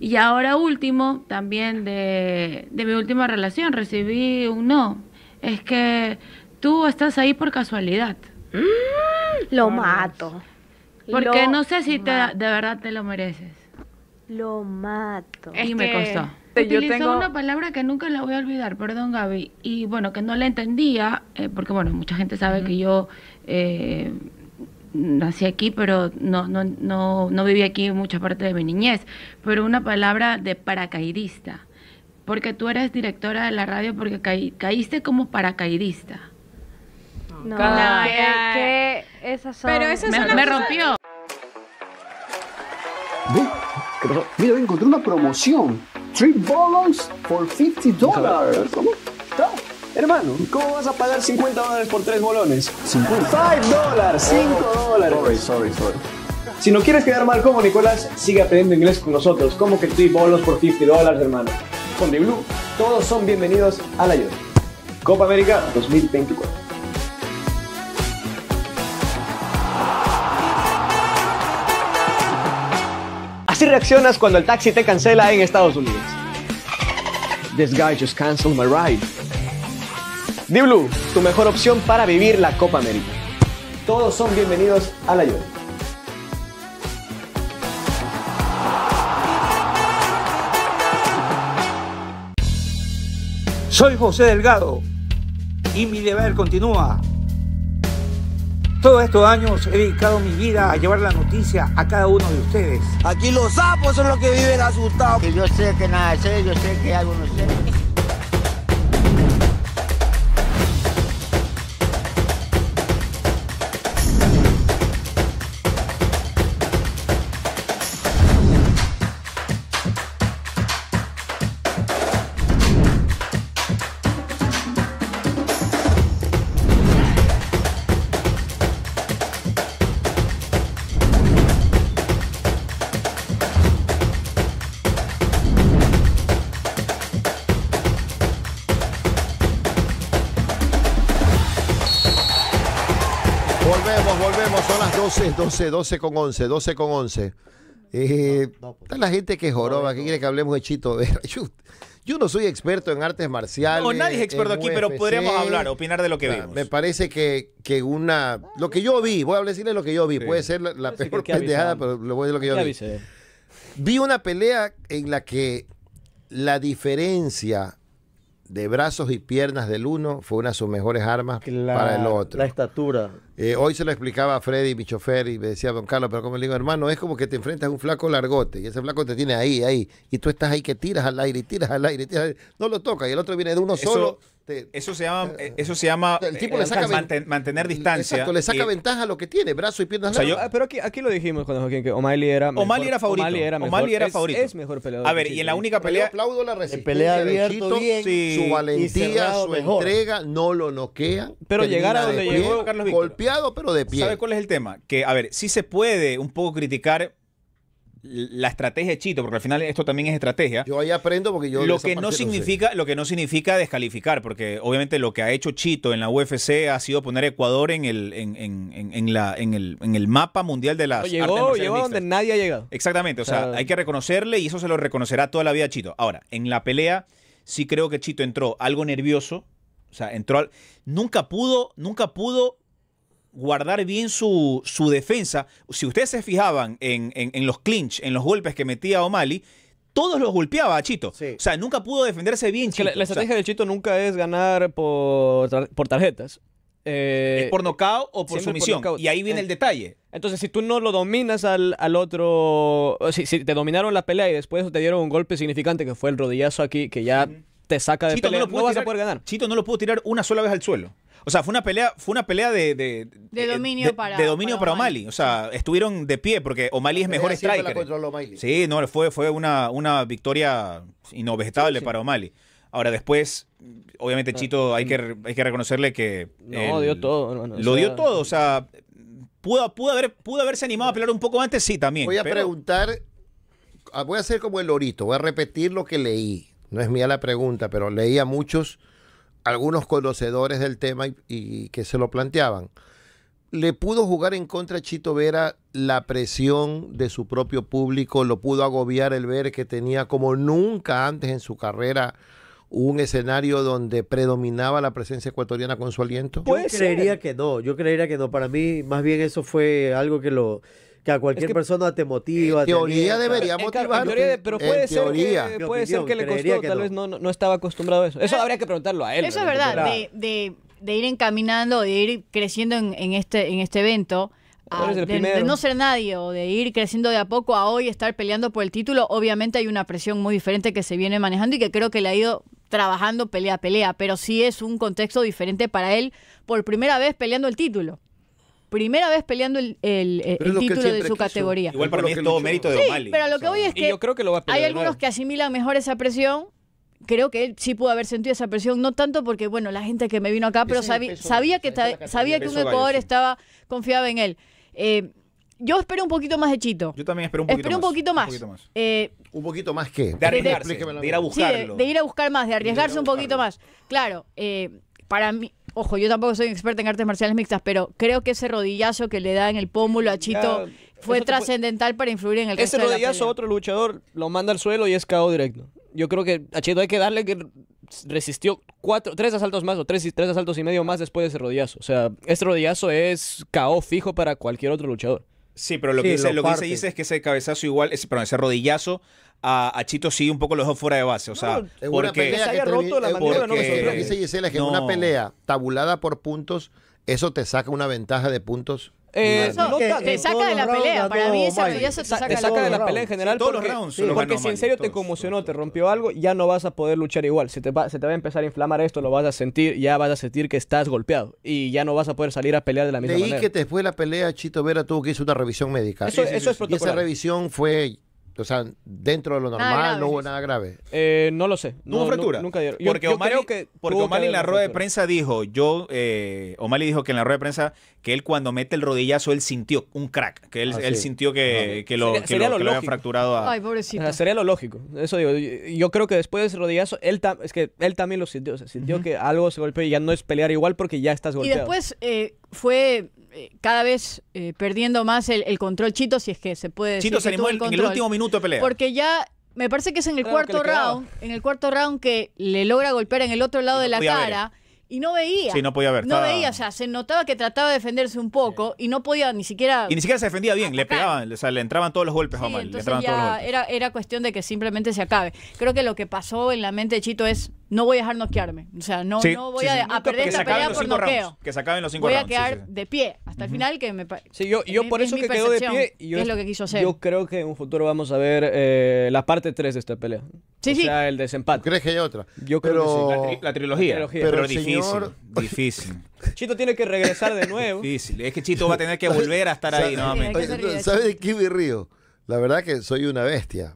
Y ahora último, también de, mi última relación, recibí un no. Es que tú estás ahí por casualidad. Mm, lo mato. Porque no sé si te, de verdad te lo mereces. Lo mato. y me costó. Utilizó yo tengo... una palabra que nunca la voy a olvidar, perdón Gaby, y bueno, que no la entendía, eh, porque bueno, mucha gente sabe que yo eh, nací aquí, pero no, no, no, no viví aquí mucha parte de mi niñez, pero una palabra de paracaidista, porque tú eres directora de la radio porque caíste como paracaidista.
No, no que, esas son... me, rompió.
Mira, encontré una promoción. Three balloons for 50 Hermano, ¿cómo vas a pagar 50 dólares por tres bolones? 50 dólares, 5 dólares. Sorry, sorry, sorry. Si no quieres quedar mal como Nicolás, sigue aprendiendo inglés con nosotros. ¿Cómo que tú bolos por 50 dólares, hermano. Con Blue, todos son bienvenidos a la ayuda. Copa América 2024. Así reaccionas cuando el taxi te cancela en Estados Unidos. This guy just canceled my ride. Diblu, tu mejor opción para vivir la Copa América. Todos son bienvenidos a la ayuda.
Soy José Delgado y mi deber continúa. Todos estos años he dedicado mi vida a llevar la noticia a cada uno de ustedes. Aquí los sapos son los que viven asustados. yo sé que nada sé, yo sé que algo no sé.
12, 12, 12 con 11, 12 con 11. Eh, pues. está la gente que joroba, que quiere que hablemos de Chito Yo, no soy experto en artes marciales. No, nadie es experto aquí, pero podríamos hablar, opinar de lo que vimos. Me parece que, una. Lo que yo vi, voy a decirle lo que yo vi. Puede ser la, peor pendejada, pero le voy a decir lo que yo vi. Vi una pelea en la que la diferencia de brazos y piernas del uno fue una de sus mejores armas para el otro. La estatura. Eh, hoy se lo explicaba a Freddy, mi chofer, y me decía, don Carlos, pero como le digo, hermano, es como que te enfrentas a un flaco largote, y ese flaco te tiene ahí, ahí, y tú estás ahí que tiras al aire, y tiras al aire, y tiras al aire. no lo toca, y el otro viene de uno solo
este, eso se llama, eh, eh, eso se llama el
tipo eh, le saca
mantener distancia. le saca
ventaja a lo que tiene, brazo y piernas.
Ah,
pero aquí, aquí lo dijimos cuando Joaquín que O'Malley era O'Malley era favorito. O'Malley era, mejor, favorito. Es, mejor peleador. A ver, y en la única pelea yo aplaudo
la resistencia, pelea abierto, su valentía, su entrega, no
lo noquea.
Pero llegar a donde llegó Carlos Víctor. Golpeado pero de pie. ¿Sabe cuál es el tema? Que a ver, sí se puede un poco criticar la estrategia de Chito, porque al final esto también es estrategia. Yo ahí aprendo
porque yo lo que no significa
lo que no significa descalificar, porque obviamente lo que ha hecho Chito en la UFC ha sido poner a Ecuador en el en, en, en, la, en el mapa mundial de las llegó, llegó donde
nadie ha llegado.
Exactamente, o sea, hay que reconocerle y eso se lo reconocerá toda la vida a Chito. Ahora, en la pelea sí creo que Chito entró algo nervioso, o sea, entró al, nunca pudo nunca pudo guardar bien su, su defensa. Si ustedes se fijaban en, los clinch, en los golpes que metía O'Malley, todos los golpeaba a Chito. O
sea, nunca pudo defenderse bien La, estrategia de Chito nunca es ganar por, por tarjetas. Eh, es por nocao o por sumisión. y ahí viene el detalle. Entonces, si tú no lo dominas al, otro. Si, te dominaron la pelea y después te dieron un golpe significante que fue el rodillazo aquí, que ya te saca de Chito pelea, no, lo
ganar. Chito no lo pudo tirar una sola vez al suelo. O sea, fue una pelea, fue una pelea de,
eh, dominio, para,
O'Malley. O sea, estuvieron de pie porque O'Malley es mejor striker. Sí, no, fue, fue una, una victoria inobjetable para O'Malley. Ahora después, obviamente ah, Chito, hay que, mm. hay que reconocerle que... No, dio
todo. lo dio
todo, o mm. sea, pudo, pudo, haber, pudo haberse animado a pelear un poco antes, sí, también. Voy a preguntar, ah, voy a hacer como el lorito, voy a repetir lo que leí.
No es mía la pregunta, pero leí a muchos algunos conocedores del tema y, que se lo planteaban. ¿Le pudo jugar en contra Chito Vera la presión de su propio público? ¿Lo pudo agobiar el ver que tenía como nunca antes en su carrera un escenario donde predominaba la presencia ecuatoriana con su aliento?
Pues creería que no, yo creería que no. Para mí, más bien eso fue algo que lo, que a cualquier persona te motiva. teoría debería motivar. pero puede ser, teoría. Que, puede ser que le costó, tal vez
no, no, estaba acostumbrado a eso. Eso ah, habría
que preguntarlo a
él. Eso es verdad, de, de, ir encaminando, de ir creciendo en, este, en este evento. de, no ser nadie o de ir creciendo de a poco a hoy estar peleando por el título, obviamente hay una presión muy diferente que se viene manejando y que creo que le ha ido trabajando pelea a pelea, pero sí es un contexto diferente para él por primera vez peleando el título primera vez peleando el, eh, título de su categoría. Igual para mí es todo mérito de sí, Pero lo que voy es que, hay algunos que asimilan mejor esa presión creo que él sí pudo haber sentido esa presión, no tanto porque, bueno, la gente que me vino acá, pero sabía, que, sabía que un Ecuador estaba confiado en él. Eh, yo espero un poquito más de Chito. Yo también espero un poquito más. un poquito más. Un poquito más, ¿Un poquito más
qué? De arriesgarse, de, ir a buscarlo. de, ir
a buscar más, de arriesgarse un poquito más. Claro, eh, para mí, ojo, yo tampoco soy experto en artes marciales mixtas, pero creo que ese rodillazo que le da en el pómulo a Chito fue trascendental para influir en el Ese rodillazo
otro luchador lo manda al suelo y es KO directo. Yo creo que a Chito hay que darle que resistió cuatro, tres asaltos más o tres, tres asaltos y medio más después de ese rodillazo. O sea, ese rodillazo es KO fijo para cualquier otro luchador. Sí, pero lo, que, dice,
lo, dice es que ese cabezazo igual, perdón, ese rodillazo a, Chito sí un poco los dejó fuera de base. O sea, no, porque se haya
roto la mandíbula, no Lo que dice Gisela es que en una pelea tabulada por puntos, eso te saca una ventaja de puntos eh, te saca de la pelea. Para
mí esa te saca, de la pelea en general. porque, si en
serio te conmocionó, te rompió algo, ya no vas a poder luchar igual. Se te, va, se te va a empezar a inflamar esto, lo vas a sentir, ya vas a sentir que estás golpeado. Y ya no vas a poder salir a pelear de la misma manera manera.
que después de la pelea, Chito Vera tuvo que hacer una revisión médica. Eso, es protocolo. Y esa revisión fue o sea, dentro de lo normal no hubo nada
grave. Eh, no lo sé. nunca hubo fractura? nunca dieron. porque yo que
porque en la rueda de prensa dijo, yo, eh, O'Malley dijo que en la rueda de prensa que él cuando mete el rodillazo él sintió un crack, que él, ah, sintió
que, lo, había fracturado Ay, pobrecito. sería lo lógico. Eso digo. Yo, creo que después de ese rodillazo, él es que él también lo sintió. O sintió que algo se golpeó y ya no es pelear igual porque ya estás
golpeado. Y después
eh, fue eh, cada vez eh, perdiendo más el, control Chito, si es que se puede decir Chito se animó en el último minuto de pelea. Porque ya me parece que es en el cuarto round, en el cuarto round que le logra golpear en el otro lado de la cara. Y no veía. Sí, no podía ver. No veía, o sea, se notaba que trataba de defenderse un poco y no podía ni siquiera. Y ni siquiera
se defendía bien, le pegaban, o sea, le entraban todos los golpes Entonces Era,
era cuestión de que simplemente se acabe. Creo que lo que pasó en la mente de Chito es: no voy a dejar noquearme. O sea, no, voy a, a, perder pelea por noqueo.
que se acaben los
cinco Voy a quedar
de pie hasta final, que me
Sí, yo,
por eso que quedó de pie. yo, es
lo que quiso hacer. Yo
creo que en un futuro vamos a ver eh, la parte 3 de esta pelea. Sí, o sea, el desempate. ¿Crees que hay otra? Yo creo que La, trilogía. Pero, difícil. Difícil. Chito tiene que regresar de nuevo. difícil. Es que Chito va a tener que volver a estar ahí nuevamente.
¿Sabes de qué me río? La verdad que soy una bestia.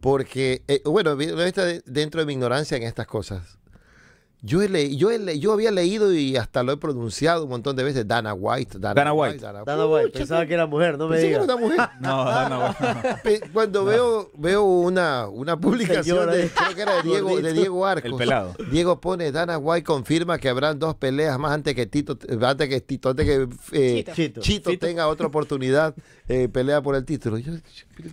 Porque, eh, bueno, una bestia dentro de mi ignorancia en estas cosas. Yo, he le, yo, yo había leído y hasta lo he pronunciado un montón de veces, Dana White. Dana, White. Dana, White. Pensaba que era mujer, no me digas. mujer. no, Dana
White. Cuando
veo, veo una, una publicación de, que era de Diego, de Diego Arcos. Diego pone, Dana White confirma que habrán dos peleas más antes que Tito, antes que Tito, que eh, Chito, tenga otra oportunidad. Eh, pelea por el título. Y yo,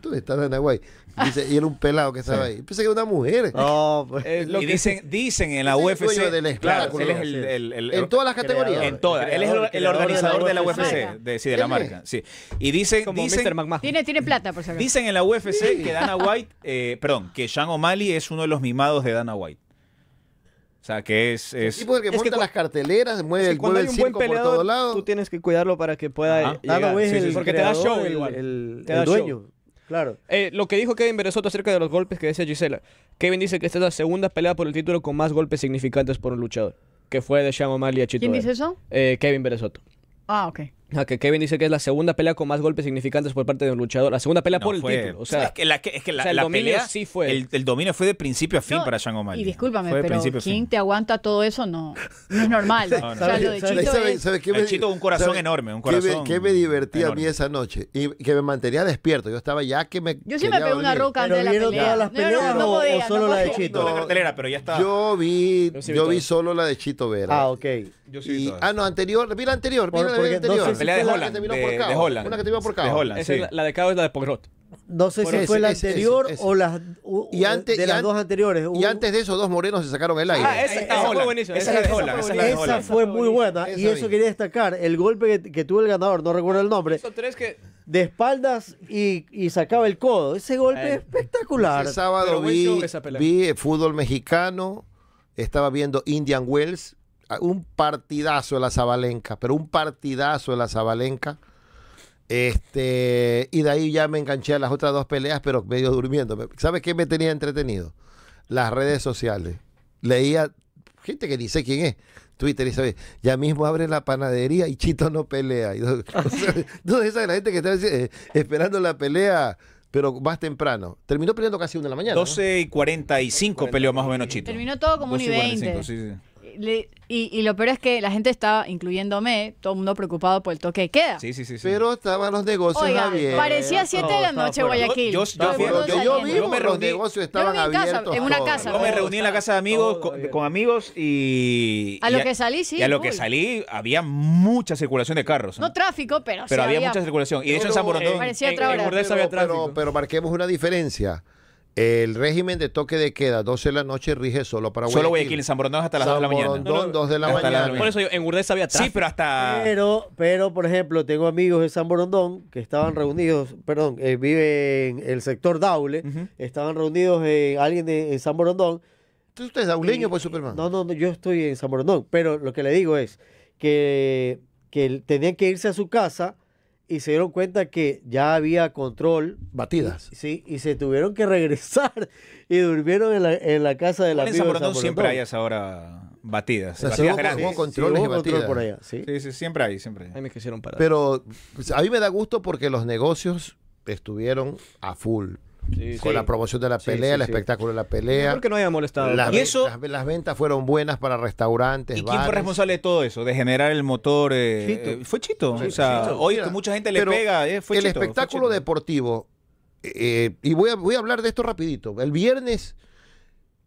¿dónde está Dana White? Y, dice, y era un pelado que estaba ahí. Pensé que era una mujer. No, pues. lo y que
dicen, dicen en la UFC. él es el, en todas las categorías. En todas. Él es el, organizador de la UFC, de, sí, de la marca. Sí. Y dicen. dicen
tiene, tiene, plata, por saber. Dicen
en la UFC que Dana White, eh, perdón, que Sean O'Malley es uno de los mimados de Dana White. O sea, que es... es... Sí, porque
que las carteleras, mueve, el, gol hay un por todo lado. Tú tienes que cuidarlo para que pueda llegar. porque te da show el, igual. te da dueño. Claro. Eh, lo que dijo Kevin Beresoto acerca de los golpes que decía Gisela. Kevin dice que esta es la segunda pelea por el título con más golpes significantes por un luchador, que fue de Sean O'Malley a ¿Quién dice eso? Eh, Kevin Beresoto. Ah, ok. Ah, que Kevin dice que es la segunda pelea con más golpes significantes por parte de un luchador. La segunda pelea por el título. O pues, sea, es que
la, es que la, la pelea, sí fue. El,
el, dominio fue de principio a
fin para Sean O'Malley.
Y
discúlpame, pero ¿quién te aguanta todo eso no, no es normal. o
de Chito un corazón enorme. Un corazón que, me, me divertía a mí
esa noche? Y que me mantenía despierto. Yo estaba ya que me. Yo sí me pegué una roca antes de la pelea. Las peleas, no, podía, o solo la de Chito?
pero ya estaba. Yo vi, yo vi solo
la de Chito Vera. Ah, ok. Ah, no, anterior. Vi la anterior. Vi la
anterior de Una que te vino por Cabo. la, de Cabo es la de Pogrot.
No sé si fue la anterior o las de las
dos anteriores. Y antes de eso, dos morenos se sacaron el ah, aire. esa, fue Esa, fue,
muy buena. y eso quería destacar. El golpe que, tuvo el ganador, no recuerdo el nombre. tres que de espaldas y, sacaba el codo. Ese golpe espectacular. El sábado vi, vi, eh,
fútbol mexicano, estaba viendo Indian Wells, un partidazo de la Zabalenca, pero un partidazo de la Zabalenca. Este, y de ahí ya me enganché a las otras dos peleas, pero medio durmiendo. ¿Sabes qué me tenía entretenido? Las redes sociales. Leía gente que ni sé quién es. Twitter y sabe, ya mismo abre la panadería y Chito no pelea. Entonces, esa es la gente que está eh, esperando la pelea pero más temprano.
Terminó peleando casi una de la mañana. 12 y 45 peleó más o menos Chito.
Terminó todo como un y sí, sí y, y, lo peor es que la gente estaba, incluyéndome, todo el mundo preocupado por el toque de queda. Sí, sí, sí. Pero estaban los negocios Oiga, Parecía 7 de la noche Guayaquil. Yo, yo, me los negocios estaban abiertos. Yo me reuní en
la casa de amigos, con, amigos y... A lo que salí, sí. Y a lo que salí había mucha circulación de carros.
No,
tráfico, pero Pero sí había, había mucha circulación. Y de hecho en San Borondón... Parecía otra
hora. Pero marquemos una diferencia el régimen de toque de queda, 12 de la noche, rige solo para Guayaquil. Solo Guayaquil, en San Borondón hasta las 2 de la mañana. Borondón, 2 de la mañana. por
eso yo, en Urdez había
Sí, pero hasta...
Pero, pero, por ejemplo, tengo amigos de San Borondón que estaban reunidos, perdón, eh, en el sector Daule, estaban reunidos en eh, alguien en San Borondón. Entonces usted es dauleño, pues, Superman. No, no, no, yo estoy en San Borondón, pero lo que le digo es que, que tenían que irse a su casa y se dieron cuenta que ya había control. Batidas. Sí, y se tuvieron que regresar y durmieron en la, en la casa de la En San Borondón siempre hay
esa ahora batidas. batidas controles y batidas. Control
¿sí? siempre hay, siempre hay.
Pero pues, a mí me da gusto porque los negocios
estuvieron a full
con la promoción de la pelea, el espectáculo de la pelea. Porque no
había
molestado. Las, ¿Y Las, ventas fueron buenas para restaurantes. ¿Y quién fue
responsable de todo eso? De generar el motor. Eh, eh, fue Chito. o mucha gente le pega. Eh, el espectáculo
deportivo. y voy a, hablar de esto rapidito. El viernes,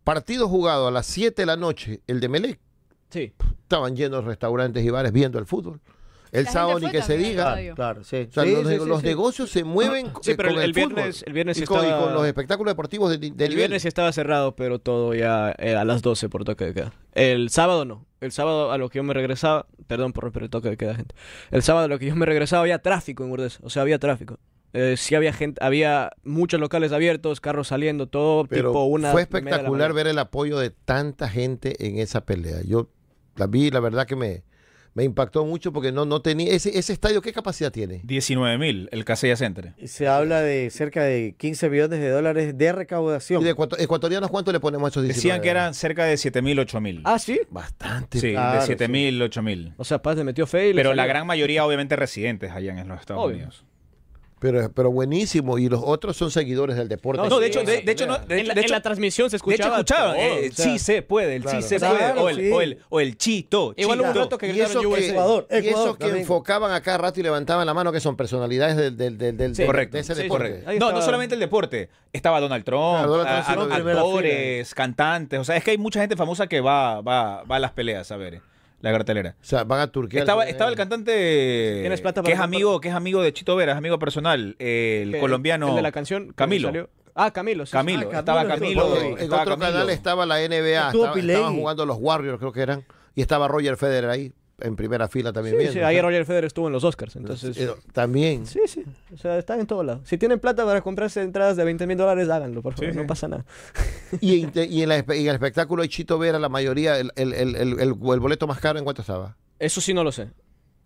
partido jugado a las 7 de la noche, el de Melec. Estaban llenos restaurantes y bares viendo el fútbol
el sábado ni que se diga. los, negocios se mueven el, viernes, el viernes con, los espectáculos deportivos de, El viernes estaba cerrado, pero todo ya a las 12 por toque de queda. El sábado no. El sábado a lo que yo me regresaba, perdón por el toque de queda, gente. El sábado a lo que yo me regresaba había tráfico en Urdes. o sea, había tráfico. Eh, sí había gente, había muchos locales abiertos, carros saliendo, todo pero una. Fue espectacular ver el apoyo
de tanta gente en esa pelea. Yo la vi, la verdad que me, me impactó mucho porque no, no tenía. Ese, estadio qué capacidad tiene?
19.000, mil, el Casella Center.
Se habla de cerca de 15 billones de dólares de recaudación. de ecuatorianos cuánto le ponemos a esos Decían que
eran cerca de siete mil, ocho mil. Ah, sí. Bastante. Sí, de siete
mil, ocho mil. O sea, Paz le metió fe
Pero la gran mayoría, obviamente, residentes allá en los Estados Unidos. Pero, pero
buenísimo, y los otros son seguidores del deporte. No, no de hecho, de,
hecho, no, la, transmisión se escuchaba. De hecho, escuchaba. Eh, sí se
puede, el sí se puede. O el,
o, el, chito.
Igual un rato que gritaron
el Ecuador. Y esos que
enfocaban acá rato y levantaban la mano, que son personalidades del, del, del, del correcto, deporte. No, no solamente
el deporte. Estaba Donald Trump, actores, cantantes. O sea, es que hay mucha gente famosa que va, va, va a las peleas, a ver la cartelera. O sea, van a Turquía. Estaba, estaba el cantante que es amigo, que es amigo de Chito Vera, es amigo personal, el,
colombiano. de la canción Camilo. Ah, Camilo, sí. Camilo, ah, estaba Camilo. en otro canal estaba la NBA, estaban jugando
los Warriors, creo que eran, y estaba Roger Federer ahí en primera
fila también. Sí, sí. ayer Roger Federer estuvo en los Oscars, entonces. También. Sí, sí. O sea, están en todos lados. Si tienen plata para comprarse entradas de 20 mil dólares, háganlo, por favor, no pasa nada. Y en,
el espectáculo de Chito Vera, la mayoría, el, boleto más caro, ¿en cuánto estaba?
Eso sí no lo sé.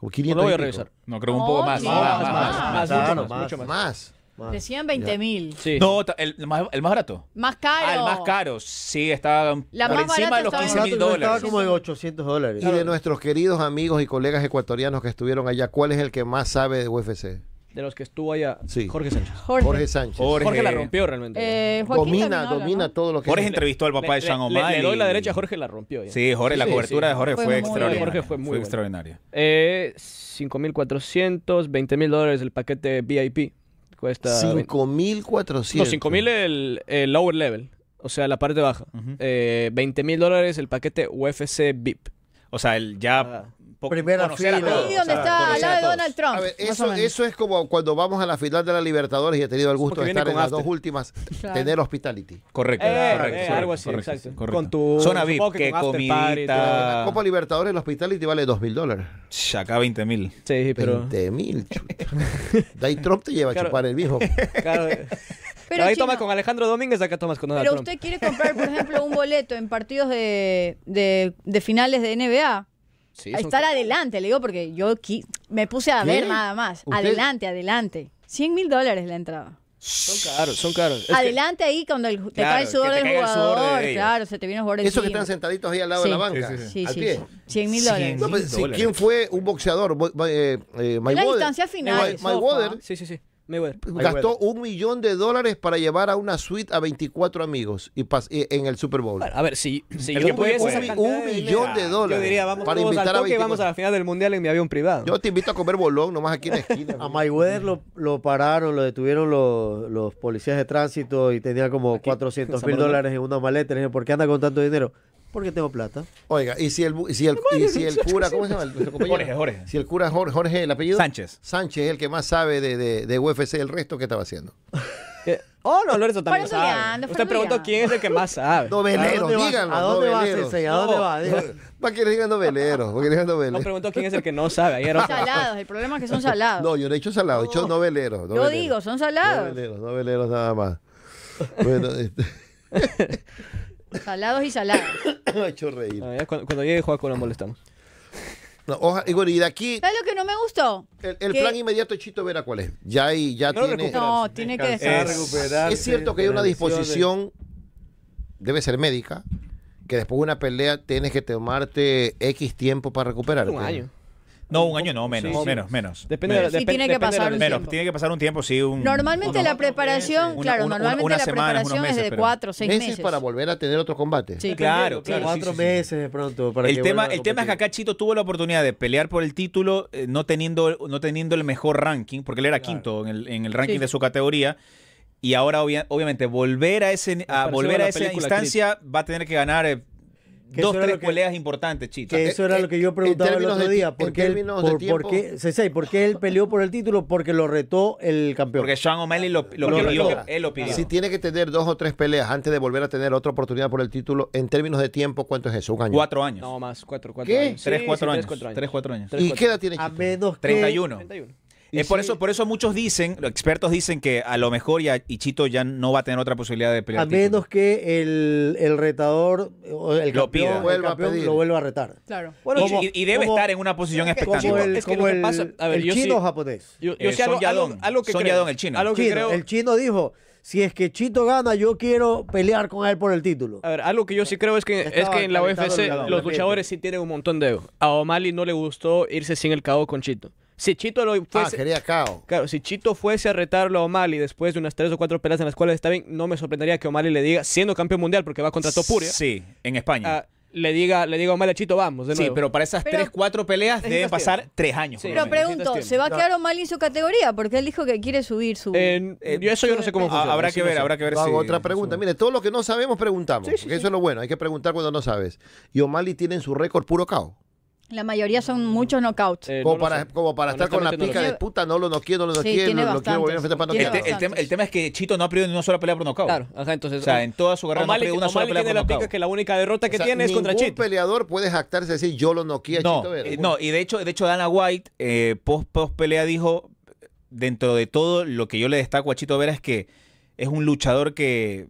500 no lo voy a revisar. No, creo
un poco oh, más. Más, más, más, mucho
más.
Decían 20 mil.
No, el, más, el más barato.
Más caro. Ah, el más
caro. Sí,
estaba
por encima de los
15 mil Estaba como de 800 dólares. Y
de nuestros queridos amigos y colegas ecuatorianos que estuvieron allá, ¿cuál es el que más sabe de UFC?
De los que estuvo allá, Jorge
Sánchez. Jorge, Sánchez. Jorge, la rompió
realmente. Eh, domina, todo lo que Jorge entrevistó al papá de Sean O'Malley. Le, doy la derecha, Jorge la rompió. Sí, Jorge, la cobertura de Jorge fue, extraordinaria. Jorge fue muy fue extraordinaria. Eh, 5.400, 20.000 dólares el paquete VIP. Cuesta 5400. No, 5000 el, el lower level, o sea, la parte baja. 20,000 20 eh, mil dólares el paquete UFC VIP. O sea, el ya ah primera
fila. está al lado de Donald Trump. A ver, eso,
es como cuando vamos a la final de la
Libertadores y he tenido el gusto de estar en las dos últimas, tener hospitality. Correcto. Eh, eh, correcto algo así, Con tu zona VIP, que La Copa Libertadores, el hospitality vale 2 mil dólares.
Acá 20 mil. Sí, pero... 20 mil, chuta. Trump te lleva a chupar el viejo.
Claro. ahí tomas con Alejandro Domínguez, acá tomas con
Donald Pero usted
quiere comprar, por ejemplo, un boleto en partidos de finales de NBA Sí, estar adelante, le digo, porque yo me puse a ver nada más. Adelante, adelante. 100 mil dólares la entrada. Son
caros, son caros. Adelante
ahí cuando te cae el sudor del jugador. claro, se te viene los jugar Esos que están sentaditos ahí al lado de la banca. Sí, sí, 100 mil
dólares. ¿Quién
fue un boxeador? La eh, eh, distancia
final. Ah.
Sí, sí, sí. Pues, gastó
un millón de dólares para llevar a una suite a 24 amigos y eh, en el Super Bowl.
a ver, si, yo un, millón de dólares. Yo diría, vamos para invitar a la final del mundial en mi avión privado. Yo te invito a comer bolón nomás aquí en la esquina.
a Mayweather lo, lo, pararon, lo detuvieron los, policías de tránsito y tenía como 400 mil dólares en una maleta. Le dije, ¿por qué anda con tanto dinero? Porque tengo plata. Oiga, y si el, si el, y si el cura, ¿cómo se llama? El,
Jorge, Jorge. Si el cura Jorge, Jorge, el apellido. Sánchez. Sánchez es el que más sabe de, de, de UFC, el resto, ¿qué estaba
haciendo? Eh, oh, no, Lorenzo también sabe. Usted preguntó quién es el que más sabe. Novelero,
díganlo. ¿A dónde va, ese? ¿A dónde va?
Va a le digan novelero.
No preguntó quién es
el que no sabe. Ayer
salados, el problema es que son salados. No,
yo no he dicho salados, he dicho noveleros. Yo
digo, son salados.
Noveleros, noveleros nada más. Bueno, este...
Salados y salados.
Me ha hecho reír. cuando, llegue Juaco nos molestamos. No, y y de aquí.
¿Sabes lo que no me gustó? El, plan
inmediato Chito Vera, ¿cuál es? Ya, hay, ya tiene. No, tiene que ser. Es cierto que hay una disposición, debe ser médica, que después de una pelea tienes que tomarte X tiempo para recuperarte. Un año.
No, un año no, menos, menos, menos. Depende De, tiene que pasar un tiempo. Tiene que pasar un tiempo, sí. normalmente
la preparación, claro, normalmente la preparación es de cuatro seis meses. meses. para
volver a tener otro combate.
Sí, claro, Cuatro meses de pronto. Para el tema, el
tema es que acá Chito tuvo la oportunidad de pelear por el título eh, no, teniendo, no teniendo el mejor ranking, porque él era quinto en el, en el ranking de su categoría. Y ahora, obviamente, volver a, ese, volver a esa instancia va a tener que ganar eh, dos, tres peleas importantes, Chito. eso era lo que eh, eh, yo preguntaba el otro día. ¿Por qué él, por,
por qué, él peleó por el título? Porque lo retó el campeón. Porque Sean
O'Malley
lo, lo, pidió, él lo pidió. Si
tiene que tener dos o tres peleas antes de volver a tener otra oportunidad por el título,
en términos de tiempo, ¿cuánto es eso? ¿Un año?
Cuatro años. No, más, cuatro, cuatro ¿Qué? Tres, cuatro años. Tres, cuatro años.
¿Y qué edad tiene Chito? A menos que... y uno. Es por, eso, por eso muchos dicen, los expertos dicen que a lo mejor ya Ichito ya no va a tener otra posibilidad de pelear. A menos
que el, retador o el lo vuelva a lo vuelva a retar.
Claro. y, debe estar en una posición
espectacular. como el, chino japonés. Yo, eh, algo, que el chino. el chino dijo si es que Chito gana, yo quiero pelear con él por el título. A ver, algo
que yo sí creo es que, es que en la UFC los luchadores sí tienen un montón de ego. A O'Malley no le gustó irse sin el cabo con Chito. Si Chito lo ah, fuese. quería cao. Claro, si Chito fuese a retarlo a O'Malley después de unas tres o cuatro peleas en las cuales está bien, no me sorprendería que O'Malley le diga, siendo campeón mundial, porque va contra Topuria. Sí, en España. Ah, le diga, le a O'Malley a Chito, vamos, de nuevo. Sí, pero para esas 3 tres, cuatro peleas deben
pasar tres años. Sí.
Pero pregunto, ¿se va a quedar
O'Malley en su categoría? Porque él dijo que quiere subir su... Eh,
eso yo no sé cómo ah, funciona. Habrá que ver, habrá que ver si... Hago otra
pregunta. Mire, todo lo que no sabemos preguntamos. eso es lo bueno, hay que preguntar cuando no sabes. Y O'Malley tiene en su récord puro cao.
La mayoría son muchos knockouts.
Eh, como, para, estar con la pica de puta, no lo no no lo sí, quiero, no
lo quiero para el,
el, tema, es que Chito no ha perdido ni una sola pelea por knockout. Claro, ajá, entonces. O sea, en toda su carrera no ha perdido una sola pelea por knockout. que la única derrota que tiene es contra Chito. Un
peleador puede jactarse decir, yo lo noqueé a Chito Vera. Eh,
no, y de hecho, de hecho Dana White, eh, post, post pelea, dijo: dentro de todo, lo que yo le destaco a Chito Vera es que es un luchador que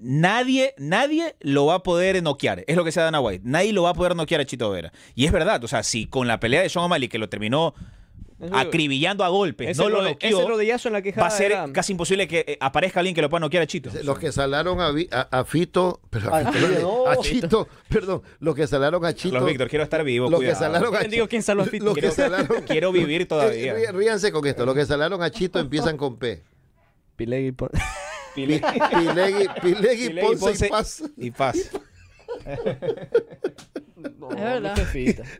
nadie, nadie lo va a poder noquear. Es lo que sea Dana White. Nadie lo va a poder noquear a Chito Vera. Y es verdad, o sea, si con la pelea de Sean O'Malley que lo terminó acribillando a golpes, no lo noqueó,
va a
ser casi imposible que eh, aparezca alguien que lo pueda noquear a Chito. Los que salaron a, Fito,
a, Chito, perdón, los que salaron a Chito. Los Víctor, quiero estar vivo. Los que salaron a Digo,
¿quién saló a quiero, quiero vivir eh, todavía.
Ríanse con esto, los que salaron a Chito empiezan con P.
Pilegui y Ponce. Pilegui, Pilegui, y Paz. es verdad.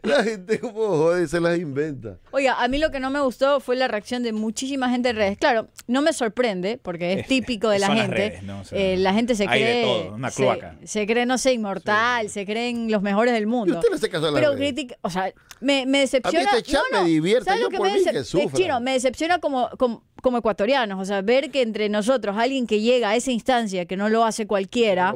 La gente como
jode, se las inventa.
Oiga, a mí lo que no me gustó fue la reacción de muchísima gente en redes. Claro, no me sorprende, porque es típico de la gente. Eh, la gente se cree. de todo, una cloaca. Se, cree, no sé, inmortal, se creen los mejores del mundo. usted no se casó Pero crítica, o sea, me, me decepciona. me divierte, Chino, me decepciona como, como, ecuatorianos, o sea, ver que entre nosotros alguien que llega a esa instancia, que no lo hace cualquiera,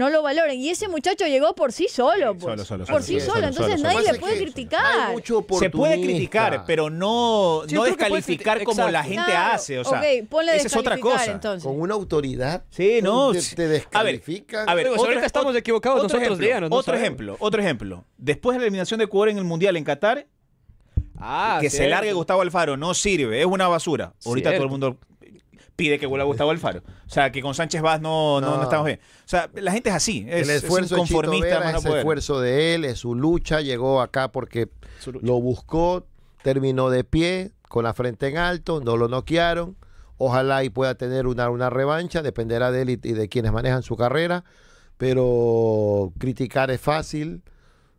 no lo valoren. Y ese muchacho llegó por sí solo, pues. solo, por sí solo. Entonces nadie le puede criticar. Se puede criticar,
pero no, no descalificar como la gente hace. O sea, esa es otra cosa. Con una autoridad. Sí, no. Te, descalifica. descalifican. A ver, a estamos equivocados otro nosotros, ejemplo, Otro ejemplo, Después de la eliminación de Ecuador en el Mundial en Qatar, Ah, que se largue Gustavo Alfaro no sirve, es una basura. Ahorita todo el mundo pide que vuelva Gustavo Alfaro. O sea, que con Sánchez Vaz no, no, estamos bien. O sea, la gente es así. el esfuerzo conformista. el esfuerzo
de él, es su lucha. Llegó acá porque lo buscó, terminó de pie, con la frente en alto, no lo noquearon. Ojalá y pueda tener una, una revancha, dependerá de él y, de quienes manejan su carrera. Pero criticar es fácil.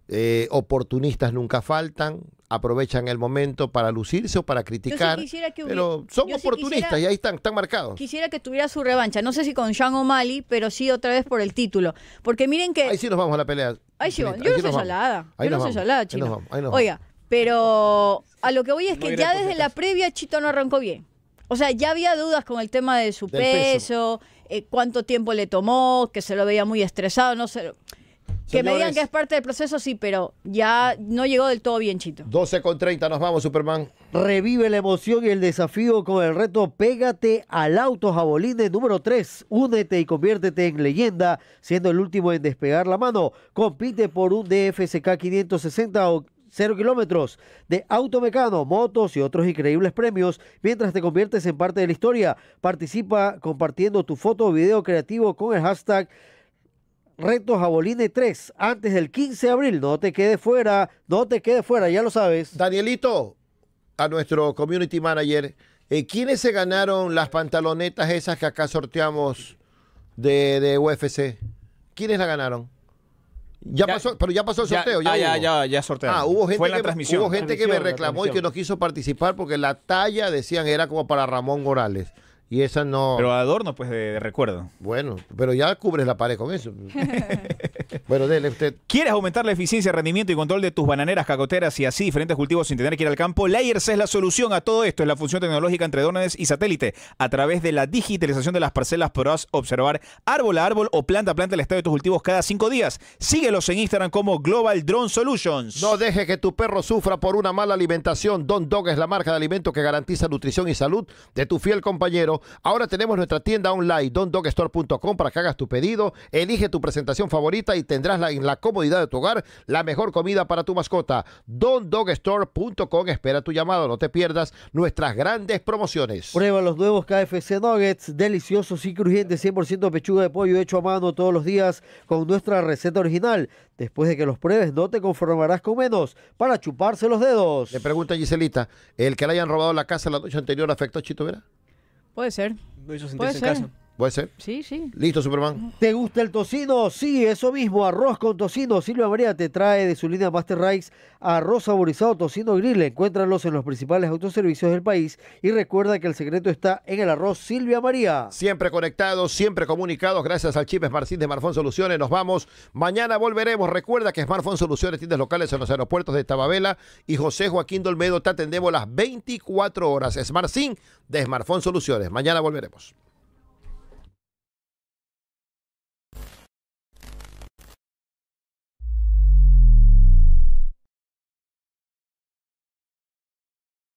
Eh, oportunistas nunca faltan aprovechan el momento para lucirse o para criticar. pero son oportunistas y ahí están, están marcados.
Quisiera que tuviera su revancha. No sé si con Sean O'Malley, pero sí otra vez por el título. Porque miren que. Ahí sí
nos vamos a la pelea. Ahí sí, yo, yo no soy salada. Yo no soy salada, chino. Oiga,
pero a lo que voy es que ya desde la previa Chito no arrancó bien. O sea, ya había dudas con el tema de su peso, eh, cuánto tiempo le tomó, que se lo veía muy estresado, no sé que me digan que es parte del proceso, sí, pero ya no llegó del todo bien, Chito.
12 con 30, nos vamos, Superman.
Revive la emoción y el desafío con el reto Pégate al auto de número 3. Únete y conviértete en leyenda, siendo el último en despegar la mano. Compite por un DFSK 560 o 0 kilómetros de automecano, motos y otros increíbles premios mientras te conviertes en parte de la historia. Participa compartiendo tu foto o video creativo con el hashtag Retos a 3 antes del 15 de abril. No te quedes fuera, no te quedes fuera, ya lo sabes. Danielito, a nuestro community manager, ¿quiénes se ganaron
las pantalonetas esas que acá sorteamos de, UFC? ¿Quiénes la ganaron? Ya, pero ya pasó el sorteo. Ya, ah, ya, ya, ya, sortearon. Ah, Hubo gente que me reclamó y que no quiso participar porque la talla, decían, era como para Ramón Morales.
Y esa no. Pero adorno, pues, de, recuerdo. Bueno, pero ya cubres la pared con eso. bueno, dele usted. ¿Quieres aumentar la eficiencia, rendimiento y control de tus bananeras, cacoteras y así diferentes cultivos sin tener que ir al campo? Layers es la solución a todo esto. Es la función tecnológica entre drones y satélite. A través de la digitalización de las parcelas podrás observar árbol a árbol o planta a planta el estado de tus cultivos cada cinco días. Síguelos en Instagram como Global Drone Solutions.
No dejes que tu perro sufra por una mala alimentación. Don Dog es la marca de alimento que garantiza nutrición y salud de tu fiel compañero Ahora tenemos nuestra tienda online, dondogstore.com, para que hagas tu pedido. Elige tu presentación favorita y tendrás en la comodidad de tu hogar la mejor comida para tu mascota. dondogstore.com, espera tu llamado, no te pierdas nuestras grandes promociones.
Prueba los nuevos KFC Nuggets, deliciosos y crujientes, 100% pechuga de pollo hecho a mano todos los días con nuestra receta original. Después de que los pruebes, no te conformarás con menos para chuparse los dedos. Le pregunta Giselita, ¿el que le hayan robado la casa la noche anterior afectó a Chito Vera?
Puede ser. No hizo sentencia en ser? casa. ¿Puede ser? Sí, sí.
Listo, Superman.
¿Te gusta el tocino? Sí, eso mismo. Arroz con tocino. Silvia María te trae de su línea Master Rice arroz saborizado tocino grill. Encuéntralos en los principales autoservicios del país. Y recuerda que el secreto está en el arroz Silvia María.
Siempre conectados, siempre comunicados. Gracias al chip Smart de Smartphone Soluciones. Nos vamos. Mañana volveremos. Recuerda que Smartphone Soluciones, tiendas locales en los aeropuertos de Tababela y José Joaquín Dolmedo. Te atendemos las 24 horas. Smart de Smartphone Soluciones. Mañana volveremos.